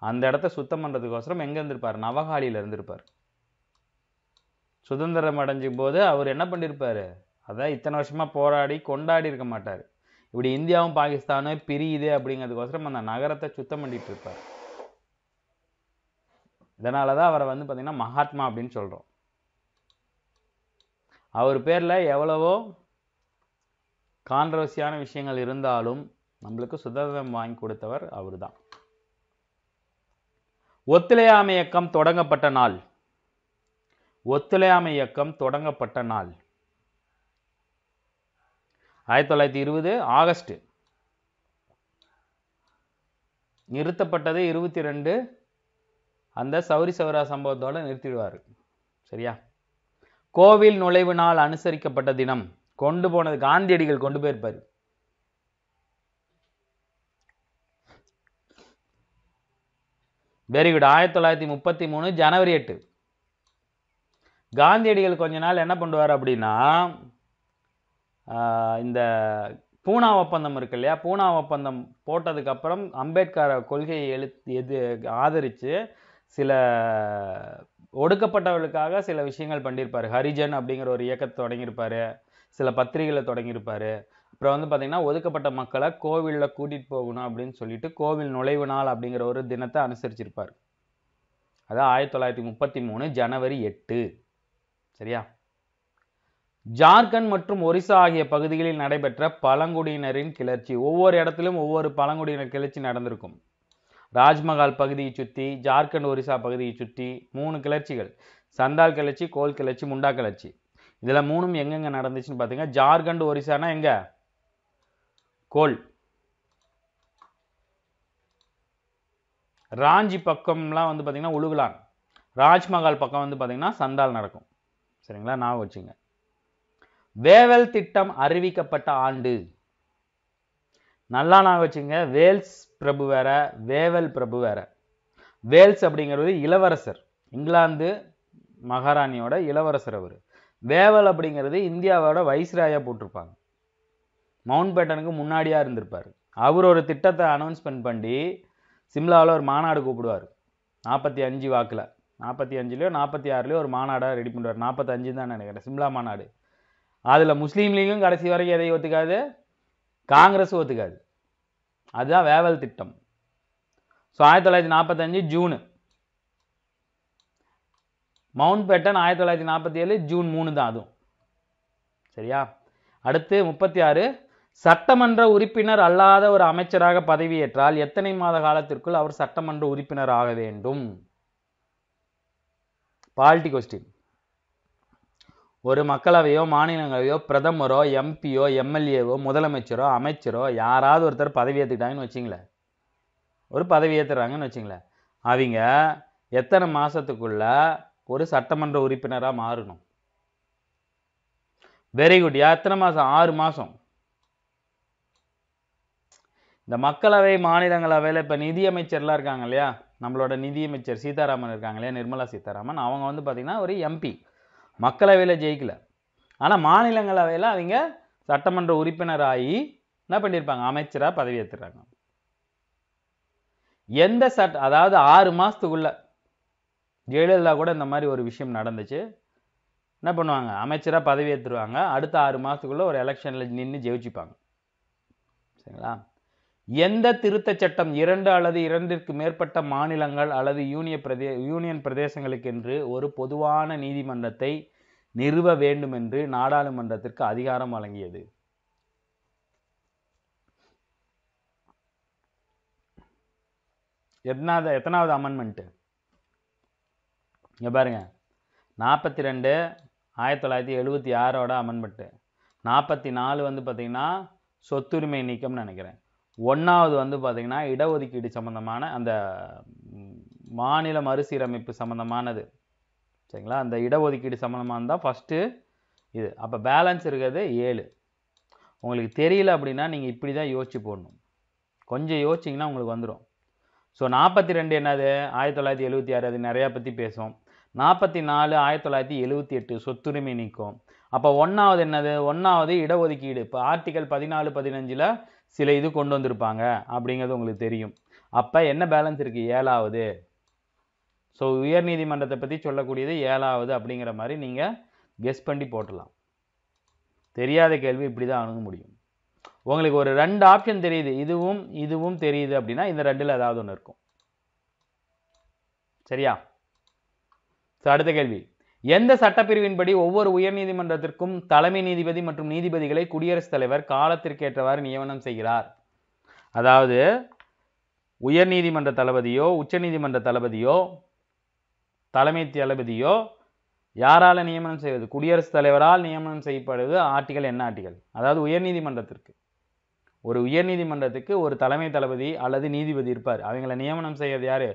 அந்த இடத்த சுத்தம் பண்ணுறதுக்கோசரம் எங்கே இருந்திருப்பார் நவகாலியில் இருந்திருப்பார் சுதந்திரம் அடைஞ்சும் போது அவர் என்ன பண்ணியிருப்பார் அதான் இத்தனை வருஷமாக போராடி கொண்டாடி இருக்க மாட்டார் இப்படி இந்தியாவும் பாகிஸ்தானும் பிரியுது அப்படிங்கிறதுக்கோசரம் அந்த நகரத்தை சுத்தம் பண்ணிட்டு இருப்பார் இதனால தான் அவரை வந்து பார்த்திங்கன்னா மகாத்மா அப்படின்னு சொல்கிறோம் அவர் பேரில் எவ்வளவோ கான்ட்ரவர்சியான விஷயங்கள் இருந்தாலும் நம்மளுக்கு சுதந்திரம் வாங்கி கொடுத்தவர் அவர் தான் ஒத்துழையாமை இயக்கம் தொடங்கப்பட்ட நாள் ஒத்துழையாமை இயக்கம் தொடங்கப்பட்ட நாள் ஆயிரத்தி தொள்ளாயிரத்தி இருபது ஆகஸ்ட் நிறுத்தப்பட்டது இருபத்தி ரெண்டு அந்த சௌரி சௌரா சம்பவத்தோடு நிறுத்திடுவார் சரியா கோவில் நுழைவு நாள் அனுசரிக்கப்பட்ட தினம் கொண்டு போனது காந்தியடிகள் கொண்டு போயிருப்பார் வெரி குட் ஆயிரத்தி தொள்ளாயிரத்தி முப்பத்தி மூணு ஜனவரி எட்டு காந்தியடிகள் கொஞ்ச நாள் என்ன பண்ணுவார் அப்படின்னா இந்த பூனா ஒப்பந்தம் இருக்கு இல்லையா பூனா ஒப்பந்தம் போட்டதுக்கப்புறம் அம்பேத்கர் கொள்கையை எழுத்து எது ஆதரித்து சில ஒடுக்கப்பட்டவர்களுக்காக சில விஷயங்கள் பண்ணியிருப்பார் ஹரிஜன் அப்படிங்கிற ஒரு இயக்கத்தை தொடங்கியிருப்பார் சில பத்திரிகைகளை தொடங்கியிருப்பார் அப்புறம் வந்து பார்த்திங்கன்னா ஒதுக்கப்பட்ட மக்களை கோவிலில் கூட்டிகிட்டு போகணும் அப்படின்னு சொல்லிட்டு கோவில் நுழைவு நாள் அப்படிங்கிற ஒரு தினத்தை அனுசரிச்சிருப்பார் அதான் ஆயிரத்தி தொள்ளாயிரத்தி முப்பத்தி மூணு ஜனவரி எட்டு சரியா ஜார்க்கண்ட் மற்றும் ஒரிசா ஆகிய பகுதிகளில் நடைபெற்ற பழங்குடியினரின் கிளர்ச்சி ஒவ்வொரு இடத்திலும் ஒவ்வொரு பழங்குடியினர் கிளர்ச்சி நடந்திருக்கும் ராஜ்மஹால் பகுதியை சுற்றி ஜார்க்கண்ட் ஒரிசா பகுதியை சுற்றி மூணு கிளர்ச்சிகள் சந்தால் கிளர்ச்சி கோல் கிளர்ச்சி முண்டா கிளர்ச்சி இதில் மூணும் எங்கெங்கே நடந்துச்சுன்னு பார்த்தீங்கன்னா ஜார்க்கண்ட் ஒரிசானா எங்க கோல் ராஞ்சி பக்கம்லாம் வந்து பார்த்திங்கன்னா உழுகுலான் ராஜ்மஹால் பக்கம் வந்து பார்த்திங்கன்னா சந்தால் நடக்கும் சரிங்களா நான் வச்சுங்க வேவல் திட்டம் அறிவிக்கப்பட்ட ஆண்டு நல்லா நான் வச்சுங்க வேல்ஸ் பிரபு வேற வேவல் பிரபு வேற வேல்ஸ் அப்படிங்கிறது இளவரசர் இங்கிலாந்து மகாராணியோட இளவரசர் அவர் வேவல் அப்படிங்கிறது இந்தியாவோட வைஸ்ராயா போட்டிருப்பாங்க மவுண்ட் பேட்டனுக்கு முன்னாடியாக இருந்திருப்பார் அவர் ஒரு திட்டத்தை அனௌன்ஸ்மெண்ட் பண்ணி சிம்லாவில் ஒரு மாநாடு கூப்பிடுவார் நாற்பத்தி அஞ்சு வாக்கில் நாற்பத்தி அஞ்சுலேயோ நாற்பத்தி ஆறுலேயோ ஒரு மாநாடாக ரெடி பண்ணுவார் நாற்பத்தஞ்சு தான் நினைக்கிறேன் சிம்லா மாநாடு அதில் முஸ்லீம் லீகும் கடைசி வரைக்கும் எதை ஒத்துக்காது காங்கிரஸ் ஒத்துக்காது அதுதான் வேவல் திட்டம் ஸோ ஆயிரத்தி தொள்ளாயிரத்தி நாற்பத்தஞ்சு ஜூனு மவுண்ட் பேட்டன் ஆயிரத்தி தொள்ளாயிரத்தி நாற்பத்தி ஏழு ஜூன் மூணு தான் அதுவும் சரியா அடுத்து முப்பத்தி ஆறு சட்டமன்ற உறுப்பினர் அல்லாத ஒரு அமைச்சராக பதவியேற்றால் எத்தனை மாத காலத்திற்குள் அவர் சட்டமன்ற உறுப்பினர் ஆக வேண்டும் பால்டி கொஸ்டின் ஒரு மக்களவையோ மாநிலங்களவையோ பிரதமரோ எம்பியோ எம்எல்ஏவோ முதலமைச்சரோ அமைச்சரோ யாராவது ஒருத்தர் பதவி ஏற்றுக்கிட்டாங்கன்னு வச்சிங்களேன் ஒரு பதவி ஏற்றுறாங்கன்னு வச்சிங்களேன் அவங்க எத்தனை மாதத்துக்குள்ள ஒரு சட்டமன்ற உறுப்பினராக மாறணும் வெரி குட் எத்தனை மாதம் ஆறு மாதம் இந்த மக்களவை மாநிலங்களவையில் இப்போ நிதியமைச்சர்லாம் இருக்காங்க இல்லையா நம்மளோட நிதியமைச்சர் சீதாராமன் இருக்காங்க இல்லையா நிர்மலா சீதாராமன் அவங்க வந்து பார்த்திங்கன்னா ஒரு எம்பி மக்களவையில் ஜெயிக்கல ஆனால் மாநிலங்களவையில் அவங்க சட்டமன்ற உறுப்பினர் ஆகி என்ன பண்ணியிருப்பாங்க அமைச்சராக பதவியேற்றுறாங்க எந்த சட்ட அதாவது ஆறு மாதத்துக்குள்ள ஜெயலலிதா கூட இந்த மாதிரி ஒரு விஷயம் நடந்துச்சு என்ன பண்ணுவாங்க அமைச்சராக பதவியேற்றுருவாங்க அடுத்த ஆறு மாதத்துக்குள்ளே ஒரு எலெக்ஷனில் நின்று ஜெயிச்சுப்பாங்க சரிங்களா எந்த திருத்த சட்டம் இரண்டு அல்லது இரண்டிற்கு மேற்பட்ட மாநிலங்கள் அல்லது யூனிய பிரதே யூனியன் பிரதேசங்களுக்கென்று ஒரு பொதுவான நீதிமன்றத்தை நிறுவ வேண்டும் என்று நாடாளுமன்றத்திற்கு அதிகாரம் வழங்கியது எத்தனாவது எத்தனாவது அமெண்ட்மெண்ட்டு இங்கே பாருங்க நாற்பத்தி ரெண்டு ஆயிரத்தி தொள்ளாயிரத்தி எழுபத்தி ஆறோட அமெண்ட்மெண்ட்டு நாற்பத்தி நாலு வந்து பார்த்திங்கன்னா சொத்துரிமை நீக்கம்னு நினைக்கிறேன் ஒன்றாவது வந்து பார்த்திங்கன்னா இடஒதுக்கீடு சம்மந்தமான அந்த மாநில மறுசீரமைப்பு சம்மந்தமானது சரிங்களா அந்த இடஒதுக்கீடு சம்மந்தமானது தான் ஃபஸ்ட்டு இது அப்போ பேலன்ஸ் இருக்கிறது ஏழு உங்களுக்கு தெரியல அப்படின்னா நீங்கள் இப்படி தான் யோசிச்சு போடணும் கொஞ்சம் யோசிச்சிங்கன்னா உங்களுக்கு வந்துடும் ஸோ நாற்பத்தி ரெண்டு என்னது ஆயிரத்தி தொள்ளாயிரத்தி எழுபத்தி ஆறு அது நிறையா பற்றி பேசுவோம் நாற்பத்தி நாலு ஆயிரத்தி தொள்ளாயிரத்தி எழுபத்தி எட்டு சொத்துரிமை நீக்கும் அப்போ ஒன்றாவது என்னது ஒன்றாவது இடஒதுக்கீடு இப்போ ஆர்டிக்கல் பதினாலு பதினஞ்சில் சில இது கொண்டு வந்திருப்பாங்க அப்படிங்கிறது உங்களுக்கு தெரியும் அப்போ என்ன பேலன்ஸ் இருக்குது ஏழாவது ஸோ உயர்நீதிமன்றத்தை பற்றி சொல்லக்கூடியது ஏழாவது அப்படிங்கிற மாதிரி நீங்கள் கெஸ் பண்ணி போட்டலாம் தெரியாத கேள்வி இப்படி தான் அணுக முடியும் உங்களுக்கு ஒரு ரெண்டு ஆப்ஷன் தெரியுது இதுவும் இதுவும் தெரியுது அப்படின்னா இந்த ரெண்டில் ஏதாவது ஒன்று இருக்கும் சரியா ஸோ அடுத்த கேள்வி எந்த சட்டப்பிரிவின்படி ஒவ்வொரு உயர்நீதிமன்றத்திற்கும் தலைமை நீதிபதி மற்றும் நீதிபதிகளை குடியரசுத் தலைவர் காலத்திற்கேற்றவாறு நியமனம் செய்கிறார் அதாவது உயர்நீதிமன்ற தளபதியோ உச்சநீதிமன்ற தளபதியோ தலைமை தளபதியோ யாரால் நியமனம் செய்வது குடியரசுத் தலைவரால் நியமனம் செய்யப்படுவது ஆர்டிகல் என்ன ஆர்டிகல் அதாவது உயர்நீதிமன்றத்திற்கு ஒரு உயர்நீதிமன்றத்துக்கு ஒரு தலைமை தளபதி அல்லது நீதிபதி இருப்பார் அவங்களை நியமனம் செய்யறது யார்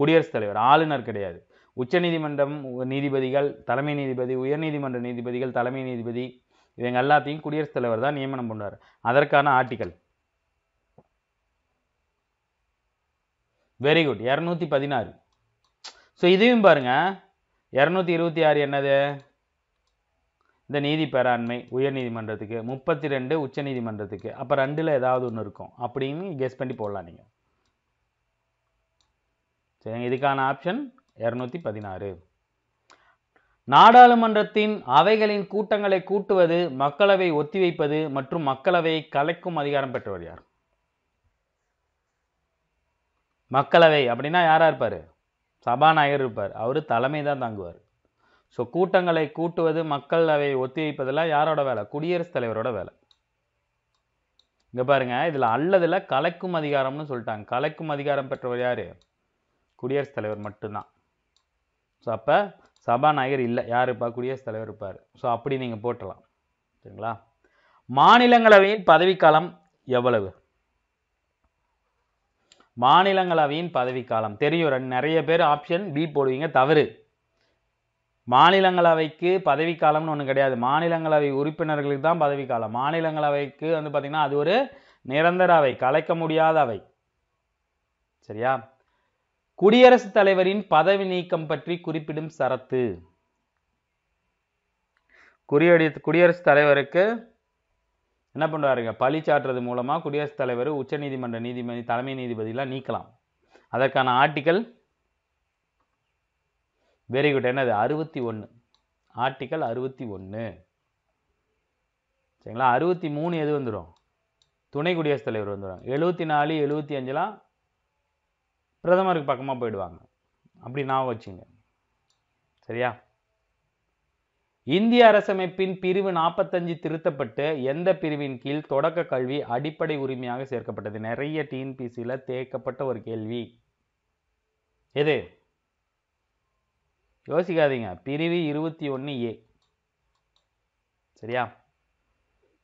குடியரசுத் தலைவர் ஆளுநர் கிடையாது உச்சநீதிமன்றம் நீதிபதிகள் தலைமை நீதிபதி உயர்நீதிமன்ற நீதிபதிகள் தலைமை நீதிபதி இவங்க எல்லாத்தையும் குடியரசுத் தலைவர் தான் நியமனம் பண்ணுவார் அதற்கான ஆர்டிக்கல் வெரி குட் இரநூத்தி பதினாறு ஸோ இதையும் பாருங்க இரநூத்தி இருபத்தி ஆறு என்னது இந்த நீதி பேராண்மை உயர்நீதிமன்றத்துக்கு முப்பத்தி ரெண்டு உச்சநீதிமன்றத்துக்கு அப்போ ரெண்டில் ஏதாவது ஒன்று இருக்கும் அப்படின்னு கெஸ் பண்ணி போடலாம் நீங்கள் சரிங்க இதுக்கான ஆப்ஷன் இரநூத்தி பதினாறு நாடாளுமன்றத்தின் அவைகளின் கூட்டங்களை கூட்டுவது மக்களவை ஒத்திவைப்பது மற்றும் மக்களவையை கலைக்கும் அதிகாரம் பெற்றவர் யார் மக்களவை அப்படின்னா யாராக இருப்பார் சபாநாயகர் இருப்பார் அவர் தலைமை தான் தாங்குவார் ஸோ கூட்டங்களை கூட்டுவது மக்களவை ஒத்திவைப்பதெல்லாம் யாரோட வேலை குடியரசுத் தலைவரோட வேலை இங்கே பாருங்க இதில் அல்லதில் கலைக்கும் அதிகாரம்னு சொல்லிட்டாங்க கலைக்கும் அதிகாரம் பெற்றவர் யார் குடியரசுத் தலைவர் மட்டும்தான் ஸோ அப்போ சபாநாயகர் இல்லை யார் இருப்பா குடியரசுத் தலைவர் இருப்பார் ஸோ அப்படி நீங்கள் போட்டலாம் சரிங்களா மாநிலங்களவையின் பதவிக்காலம் எவ்வளவு மாநிலங்களவையின் பதவிக்காலம் தெரியும் நிறைய பேர் ஆப்ஷன் பி போடுவீங்க தவறு மாநிலங்களவைக்கு பதவிக்காலம்னு ஒன்று கிடையாது மாநிலங்களவை உறுப்பினர்களுக்கு தான் பதவிக்காலம் மாநிலங்களவைக்கு வந்து பார்த்திங்கன்னா அது ஒரு நிரந்தர அவை கலைக்க முடியாத அவை சரியா குடியரசுத் தலைவரின் பதவி நீக்கம் பற்றி குறிப்பிடும் சரத்து குடியடி குடியரசுத் தலைவருக்கு என்ன பண்ணுவாருங்க பழி சாட்டுறது மூலமாக குடியரசுத் தலைவர் உச்சநீதிமன்ற நீதிபதி தலைமை நீதிபதியெலாம் நீக்கலாம் அதற்கான ஆர்டிக்கல் வெரி குட் என்னது அறுபத்தி ஒன்று ஆர்டிக்கல் அறுபத்தி ஒன்று சரிங்களா அறுபத்தி மூணு எது வந்துடும் துணை குடியரசுத் தலைவர் வந்துடும் எழுபத்தி நாலு எழுபத்தி அஞ்செலாம் பிரதமருக்கு பக்கமாக போயிடுவாங்க அப்படி நான் வச்சுங்க சரியா இந்திய அரசமைப்பின் பிரிவு நாற்பத்தஞ்சு திருத்தப்பட்டு எந்த பிரிவின் கீழ் தொடக்க கல்வி அடிப்படை உரிமையாக சேர்க்கப்பட்டது நிறைய டிஎன்பிசியில் தேக்கப்பட்ட ஒரு கேள்வி எது யோசிக்காதீங்க பிரிவு இருபத்தி ஒன்று ஏ சரியா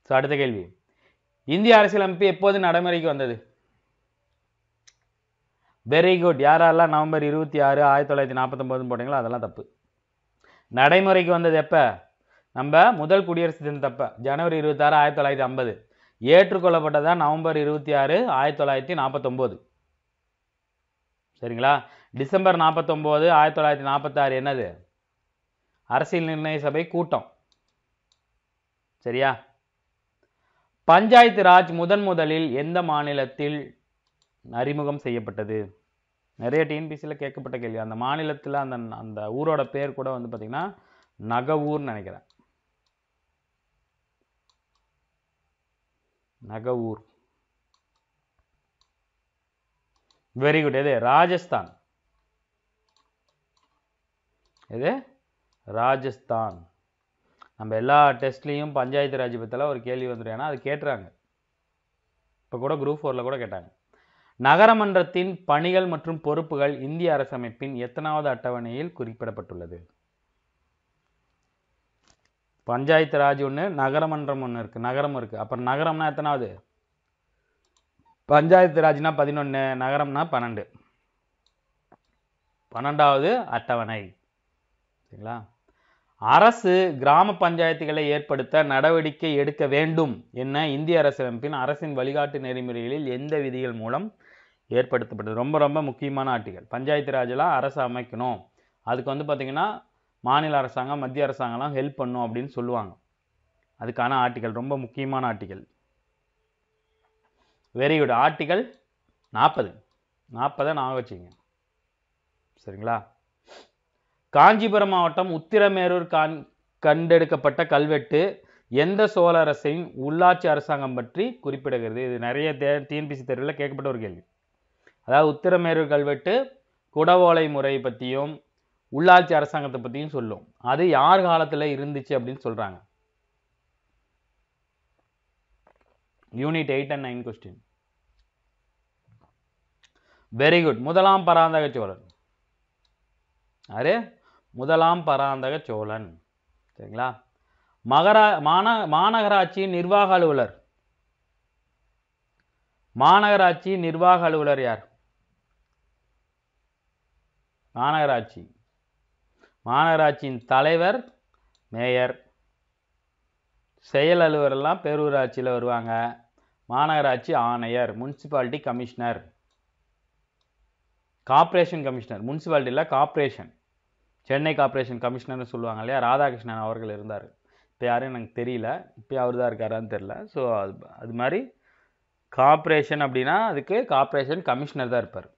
ஸோ அடுத்த கேள்வி இந்திய அரசியலமைப்பு எப்போது நடைமுறைக்கு வந்தது வெரி குட் யாரெல்லாம் நவம்பர் இருபத்தி ஆறு ஆயிரத்தி தொள்ளாயிரத்தி நாற்பத்தொம்போதுன்னு போட்டிங்களோ அதெல்லாம் தப்பு நடைமுறைக்கு வந்தது எப்போ நம்ம முதல் குடியரசு தப்ப ஜனவரி இருபத்தாறு ஆயிரத்தி தொள்ளாயிரத்தி ஐம்பது ஏற்றுக்கொள்ளப்பட்டதான் நவம்பர் இருபத்தி ஆறு ஆயிரத்தி தொள்ளாயிரத்தி நாற்பத்தொம்போது சரிங்களா டிசம்பர் நாற்பத்தொம்போது ஆயிரத்தி தொள்ளாயிரத்தி நாற்பத்தாறு என்னது அரசியல் நிர்ணய சபை கூட்டம் சரியா பஞ்சாயத்து ராஜ் முதன் முதலில் எந்த மாநிலத்தில் அறிமுகம் செய்யப்பட்டது நிறைய டிஎன்பிசியில் கேட்கப்பட்ட கேள்வி அந்த மாநிலத்தில் அந்த அந்த ஊரோட பேர் கூட வந்து பார்த்திங்கன்னா நகவூர்னு நினைக்கிறேன் நகவூர் வெரி குட் எது ராஜஸ்தான் எது ராஜஸ்தான் நம்ம எல்லா டெஸ்ட்லேயும் பஞ்சாயத்து ராஜ் ஒரு கேள்வி வந்துடும் ஏன்னா அது கேட்டுறாங்க இப்போ கூட குரூப் ஃபோரில் கூட கேட்டாங்க நகரமன்றத்தின் பணிகள் மற்றும் பொறுப்புகள் இந்திய அரசமைப்பின் எத்தனாவது அட்டவணையில் குறிப்பிடப்பட்டுள்ளது பஞ்சாயத்து ராஜ் ஒன்று நகரமன்றம் ஒன்று இருக்குது நகரம் இருக்குது அப்புறம் நகரம்னா எத்தனாவது பஞ்சாயத்து ராஜ்னா பதினொன்று நகரம்னா பன்னெண்டு பன்னெண்டாவது அட்டவணை சரிங்களா அரசு கிராம பஞ்சாயத்துகளை ஏற்படுத்த நடவடிக்கை எடுக்க வேண்டும் என இந்திய அரசமைப்பின் அரசின் வழிகாட்டு நெறிமுறைகளில் எந்த விதிகள் மூலம் ஏற்படுத்தப்பட்டது ரொம்ப ரொம்ப முக்கியமான ஆட்டிகள் பஞ்சாயத்து ராஜெலாம் அரசு அமைக்கணும் அதுக்கு வந்து பார்த்திங்கன்னா மாநில அரசாங்கம் மத்திய அரசாங்கம்லாம் ஹெல்ப் பண்ணும் அப்படின்னு சொல்லுவாங்க அதுக்கான ஆட்டிகள் ரொம்ப முக்கியமான ஆட்டிகள் வெரி குட் நாற்பது நாற்பதை நான் வச்சுங்க சரிங்களா காஞ்சிபுரம் மாவட்டம் உத்திரமேரூர் கான் கண்டெடுக்கப்பட்ட கல்வெட்டு எந்த சோழ அரசையும் உள்ளாட்சி அரசாங்கம் பற்றி குறிப்பிடுகிறது இது நிறைய தே டிஎன்பிசி தேர்வில் கேட்கப்பட்ட ஒரு கேள்வி அதாவது உத்திரமேரு கல்வெட்டு குடவோலை முறை பற்றியும் உள்ளாட்சி அரசாங்கத்தை பற்றியும் சொல்லும் அது யார் காலத்தில் இருந்துச்சு அப்படின்னு சொல்கிறாங்க unit eight and nine question very good முதலாம் பராந்தக சோழன் அரு முதலாம் பராந்தக சோழன் சரிங்களா மகரா மாந மாநகராட்சியின் நிர்வாக அலுவலர் மாநகராட்சி நிர்வாக அலுவலர் யார் மாநகராட்சி மாநகராட்சியின் தலைவர் மேயர் செயல் அலுவலர்லாம் பேரூராட்சியில் வருவாங்க மாநகராட்சி ஆணையர் முனிசிபாலிட்டி கமிஷனர் கார்ப்பரேஷன் கமிஷனர் முனிசிபாலிட்டியில் கார்ப்பரேஷன் சென்னை கார்ப்பரேஷன் கமிஷனர்னு சொல்லுவாங்க இல்லையா ராதாகிருஷ்ணன் அவர்கள் இருந்தார் இப்போ யாரும் எனக்கு தெரியல இப்போ அவர் தான் இருக்காரான்னு தெரில ஸோ அது அது மாதிரி கார்ப்பரேஷன் அப்படின்னா அதுக்கு கார்ப்பரேஷன் கமிஷனர் தான் இருப்பார்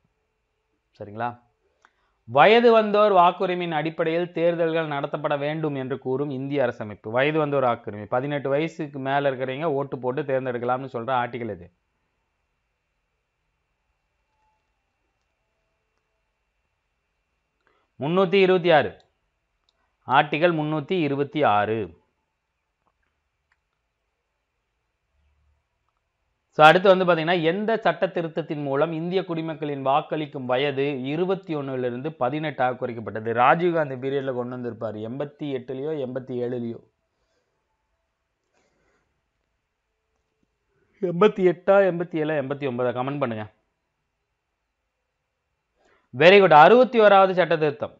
சரிங்களா வயது வந்தோர் வாக்குரிமையின் அடிப்படையில் தேர்தல்கள் நடத்தப்பட வேண்டும் என்று கூறும் இந்திய அரசமைப்பு வயது வந்தோர் வாக்குரிமை பதினெட்டு வயசுக்கு மேலே இருக்கிறவங்க ஓட்டு போட்டு தேர்ந்தெடுக்கலாம்னு சொல்கிற ஆர்டிகல் இது முன்னூற்றி இருபத்தி ஆறு ஆர்டிகல் முன்னூற்றி இருபத்தி ஆறு ஸோ அடுத்து வந்து பார்த்திங்கன்னா எந்த சட்ட திருத்தத்தின் மூலம் இந்திய குடிமக்களின் வாக்களிக்கும் வயது இருபத்தி ஒன்றுலேருந்து பதினெட்டாக குறைக்கப்பட்டது ராஜீவ்காந்தி பீரியடில் கொண்டு வந்திருப்பார் எண்பத்தி எட்டுலேயோ எண்பத்தி ஏழுலேயோ எண்பத்தி எட்டா எண்பத்தி ஏழா எண்பத்தி ஒன்பதா கமெண்ட் பண்ணுங்க வெரி குட் அறுபத்தி ஓராவது சட்ட திருத்தம்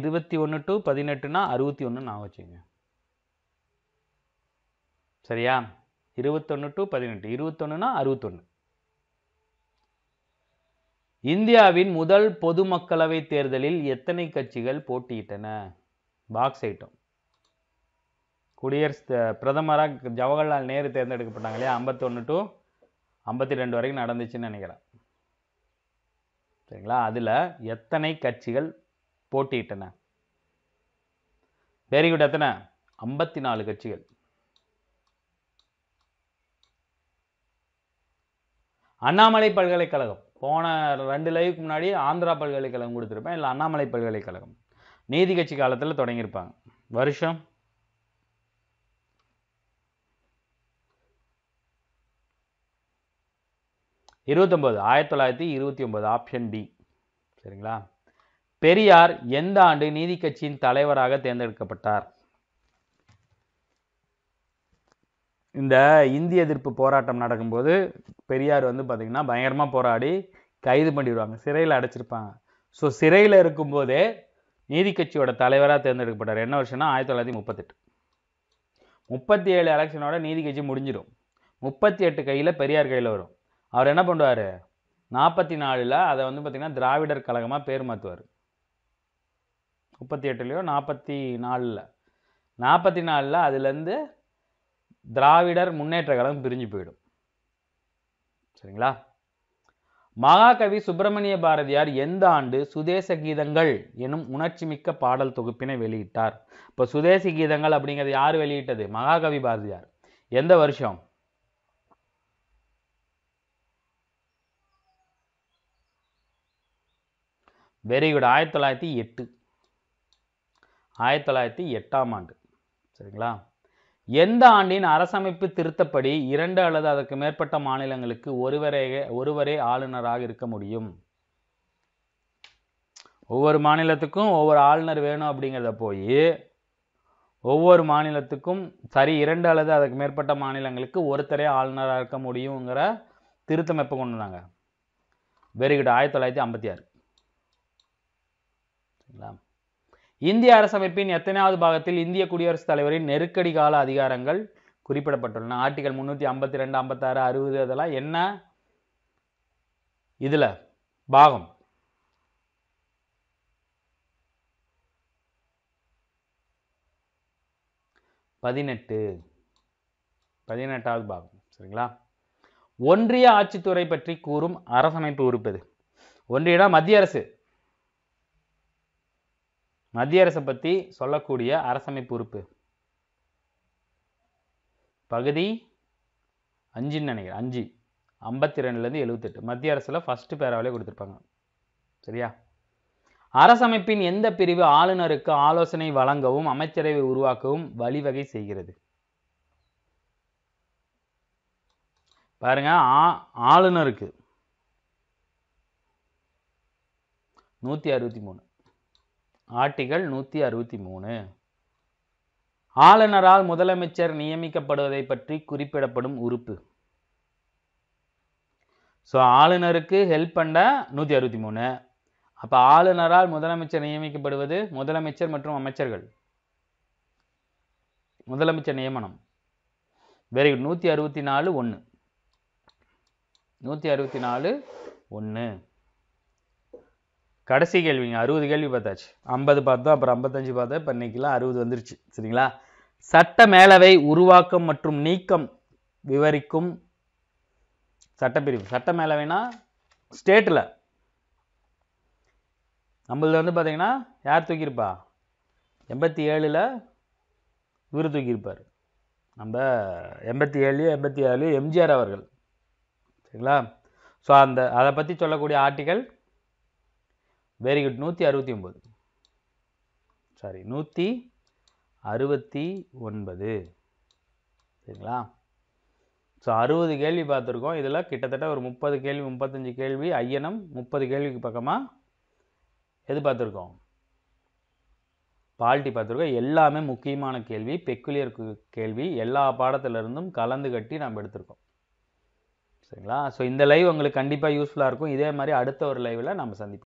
இருபத்தி ஒன்று டு பதினெட்டுனா அறுபத்தி ஒன்று நான் வச்சுங்க சரியா இருபத்தொன்று டு பதினெட்டு இருபத்தொன்னா அறுபத்தொன்று இந்தியாவின் முதல் பொதுமக்களவை தேர்தலில் எத்தனை கட்சிகள் போட்டியிட்டன பாக்ஸ் ஐட்டம் குடியரசு பிரதமராக ஜவஹர்லால் நேரு தேர்ந்தெடுக்கப்பட்டாங்க இல்லையா ஐம்பத்தொன்று டு ஐம்பத்தி ரெண்டு வரைக்கும் நடந்துச்சுன்னு நினைக்கிறேன் சரிங்களா அதில் எத்தனை கட்சிகள் போட்டியிட்டன வெரி குட் எத்தனை ஐம்பத்தி நாலு கட்சிகள் அண்ணாமலை பல்கலைக்கழகம் போன ரெண்டு லைவுக்கு முன்னாடி ஆந்திரா பல்கலைக்கழகம் கொடுத்துருப்பேன் இல்லை அண்ணாமலை பல்கலைக்கழகம் நீதி கட்சி காலத்தில் தொடங்கியிருப்பாங்க வருஷம் இருபத்தொம்பது ஆயிரத்தி தொள்ளாயிரத்தி இருபத்தி ஒன்பது ஆப்ஷன் டி சரிங்களா பெரியார் எந்த ஆண்டு நீதி கட்சியின் தலைவராக தேர்ந்தெடுக்கப்பட்டார் இந்த இந்திய எதிர்ப்பு போராட்டம் நடக்கும்போது பெரியார் வந்து பார்த்திங்கன்னா பயங்கரமாக போராடி கைது பண்ணிடுவாங்க சிறையில் அடைச்சிருப்பாங்க ஸோ சிறையில் இருக்கும்போதே நீதி கட்சியோட தலைவராக தேர்ந்தெடுக்கப்பட்டார் என்ன வருஷம்னா ஆயிரத்தி தொள்ளாயிரத்தி முப்பத்தெட்டு முப்பத்தி ஏழு எலெக்ஷனோட நீதி கட்சி முடிஞ்சிடும் முப்பத்தி எட்டு கையில் பெரியார் கையில் வரும் அவர் என்ன பண்ணுவார் நாற்பத்தி நாலில் அதை வந்து பார்த்திங்கன்னா திராவிடர் கழகமாக பேர் மாற்றுவார் முப்பத்தி எட்டுலேயோ நாற்பத்தி நாலில் நாற்பத்தி நாலில் அதுலேருந்து திராவிடர் முன்னேற்ற கழகம் பிரிஞ்சு போயிடும் சரிங்களா மகாகவி சுப்பிரமணிய பாரதியார் எந்த ஆண்டு சுதேச கீதங்கள் எனும் உணர்ச்சிமிக்க பாடல் தொகுப்பினை வெளியிட்டார் இப்போ சுதேசி கீதங்கள் அப்படிங்கிறது யார் வெளியிட்டது மகாகவி பாரதியார் எந்த வருஷம் வெரி குட் ஆயிரத்தி தொள்ளாயிரத்தி எட்டு ஆயிரத்தி தொள்ளாயிரத்தி எட்டாம் ஆண்டு சரிங்களா எந்த ஆண்டின் அரசமைப்பு திருத்தப்படி இரண்டு அல்லது அதற்கு மேற்பட்ட மாநிலங்களுக்கு ஒருவரே ஒருவரே ஆளுநராக இருக்க முடியும் ஒவ்வொரு மாநிலத்துக்கும் ஒவ்வொரு ஆளுநர் வேணும் அப்படிங்கிறத போய் ஒவ்வொரு மாநிலத்துக்கும் சரி இரண்டு அல்லது அதுக்கு மேற்பட்ட மாநிலங்களுக்கு ஒருத்தரே ஆளுநராக இருக்க முடியுங்கிற எப்போ கொண்டு வந்தாங்க வெரி குட் ஆயிரத்தி தொள்ளாயிரத்தி ஐம்பத்தி ஆறு இந்திய அரசமைப்பின் எத்தனையாவது பாகத்தில் இந்திய குடியரசுத் தலைவரின் நெருக்கடி கால அதிகாரங்கள் குறிப்பிடப்பட்டுள்ளன ஆர்டிகல் முன்னூற்றி ஐம்பத்தி ரெண்டு ஐம்பத்தாறு அறுபது அதெல்லாம் என்ன இதில் பாகம் பதினெட்டு பதினெட்டாவது பாகம் சரிங்களா ஒன்றிய ஆட்சித்துறை பற்றி கூறும் அரசமைப்பு உறுப்பது ஒன்றியனா மத்திய அரசு மத்திய அரசை பற்றி சொல்லக்கூடிய அரசமைப்பு உறுப்பு பகுதி அஞ்சுன்னு நினைக்கிறேன் அஞ்சு ஐம்பத்தி ரெண்டுலேருந்து எழுபத்தெட்டு மத்திய அரசில் ஃபஸ்ட்டு பேராவிலே கொடுத்துருப்பாங்க சரியா அரசமைப்பின் எந்த பிரிவு ஆளுநருக்கு ஆலோசனை வழங்கவும் அமைச்சரவை உருவாக்கவும் வழிவகை செய்கிறது பாருங்க ஆ ஆளுநருக்கு நூற்றி அறுபத்தி மூணு ஆர்டிகல் நூற்றி அறுபத்தி மூணு ஆளுநரால் முதலமைச்சர் நியமிக்கப்படுவதை பற்றி குறிப்பிடப்படும் உறுப்பு ஸோ ஆளுநருக்கு ஹெல்ப் பண்ண நூற்றி அறுபத்தி மூணு அப்போ ஆளுநரால் முதலமைச்சர் நியமிக்கப்படுவது முதலமைச்சர் மற்றும் அமைச்சர்கள் முதலமைச்சர் நியமனம் வெரி குட் நூற்றி அறுபத்தி நாலு ஒன்று நூற்றி அறுபத்தி நாலு ஒன்று கடைசி கேள்விங்க அறுபது கேள்வி பார்த்தாச்சு ஐம்பது பார்த்தோம் அப்புறம் ஐம்பத்தஞ்சு பார்த்தோம் இப்போ இன்றைக்கெலாம் அறுபது வந்துருச்சு சரிங்களா சட்ட மேலவை உருவாக்கம் மற்றும் நீக்கம் விவரிக்கும் சட்டப்பிரிவு சட்ட மேலவைனா ஸ்டேட்டில் நம்மளது வந்து பார்த்தீங்கன்னா யார் தூக்கியிருப்பா எண்பத்தி ஏழில் இவர் தூக்கியிருப்பார் நம்ம எண்பத்தி ஏழு எண்பத்தி ஏழு எம்ஜிஆர் அவர்கள் சரிங்களா ஸோ அந்த அதை பற்றி சொல்லக்கூடிய ஆர்டிகல் வெரி குட் நூற்றி அறுபத்தி ஒம்பது சாரி நூற்றி அறுபத்தி ஒன்பது சரிங்களா ஸோ அறுபது கேள்வி பார்த்துருக்கோம் இதில் கிட்டத்தட்ட ஒரு முப்பது கேள்வி முப்பத்தஞ்சு கேள்வி ஐயனம் முப்பது கேள்விக்கு பக்கமாக எது பார்த்துருக்கோம் பால்ட்டி பார்த்துருக்கோம் எல்லாமே முக்கியமான கேள்வி பெக்குலியர் கேள்வி எல்லா பாடத்திலிருந்தும் கலந்து கட்டி நம்ம எடுத்திருக்கோம் சரிங்களா ஸோ இந்த லைவ் உங்களுக்கு கண்டிப்பாக யூஸ்ஃபுல்லாக இருக்கும் இதே மாதிரி அடுத்த ஒரு லைவில் நம்ம சந்திப்போம்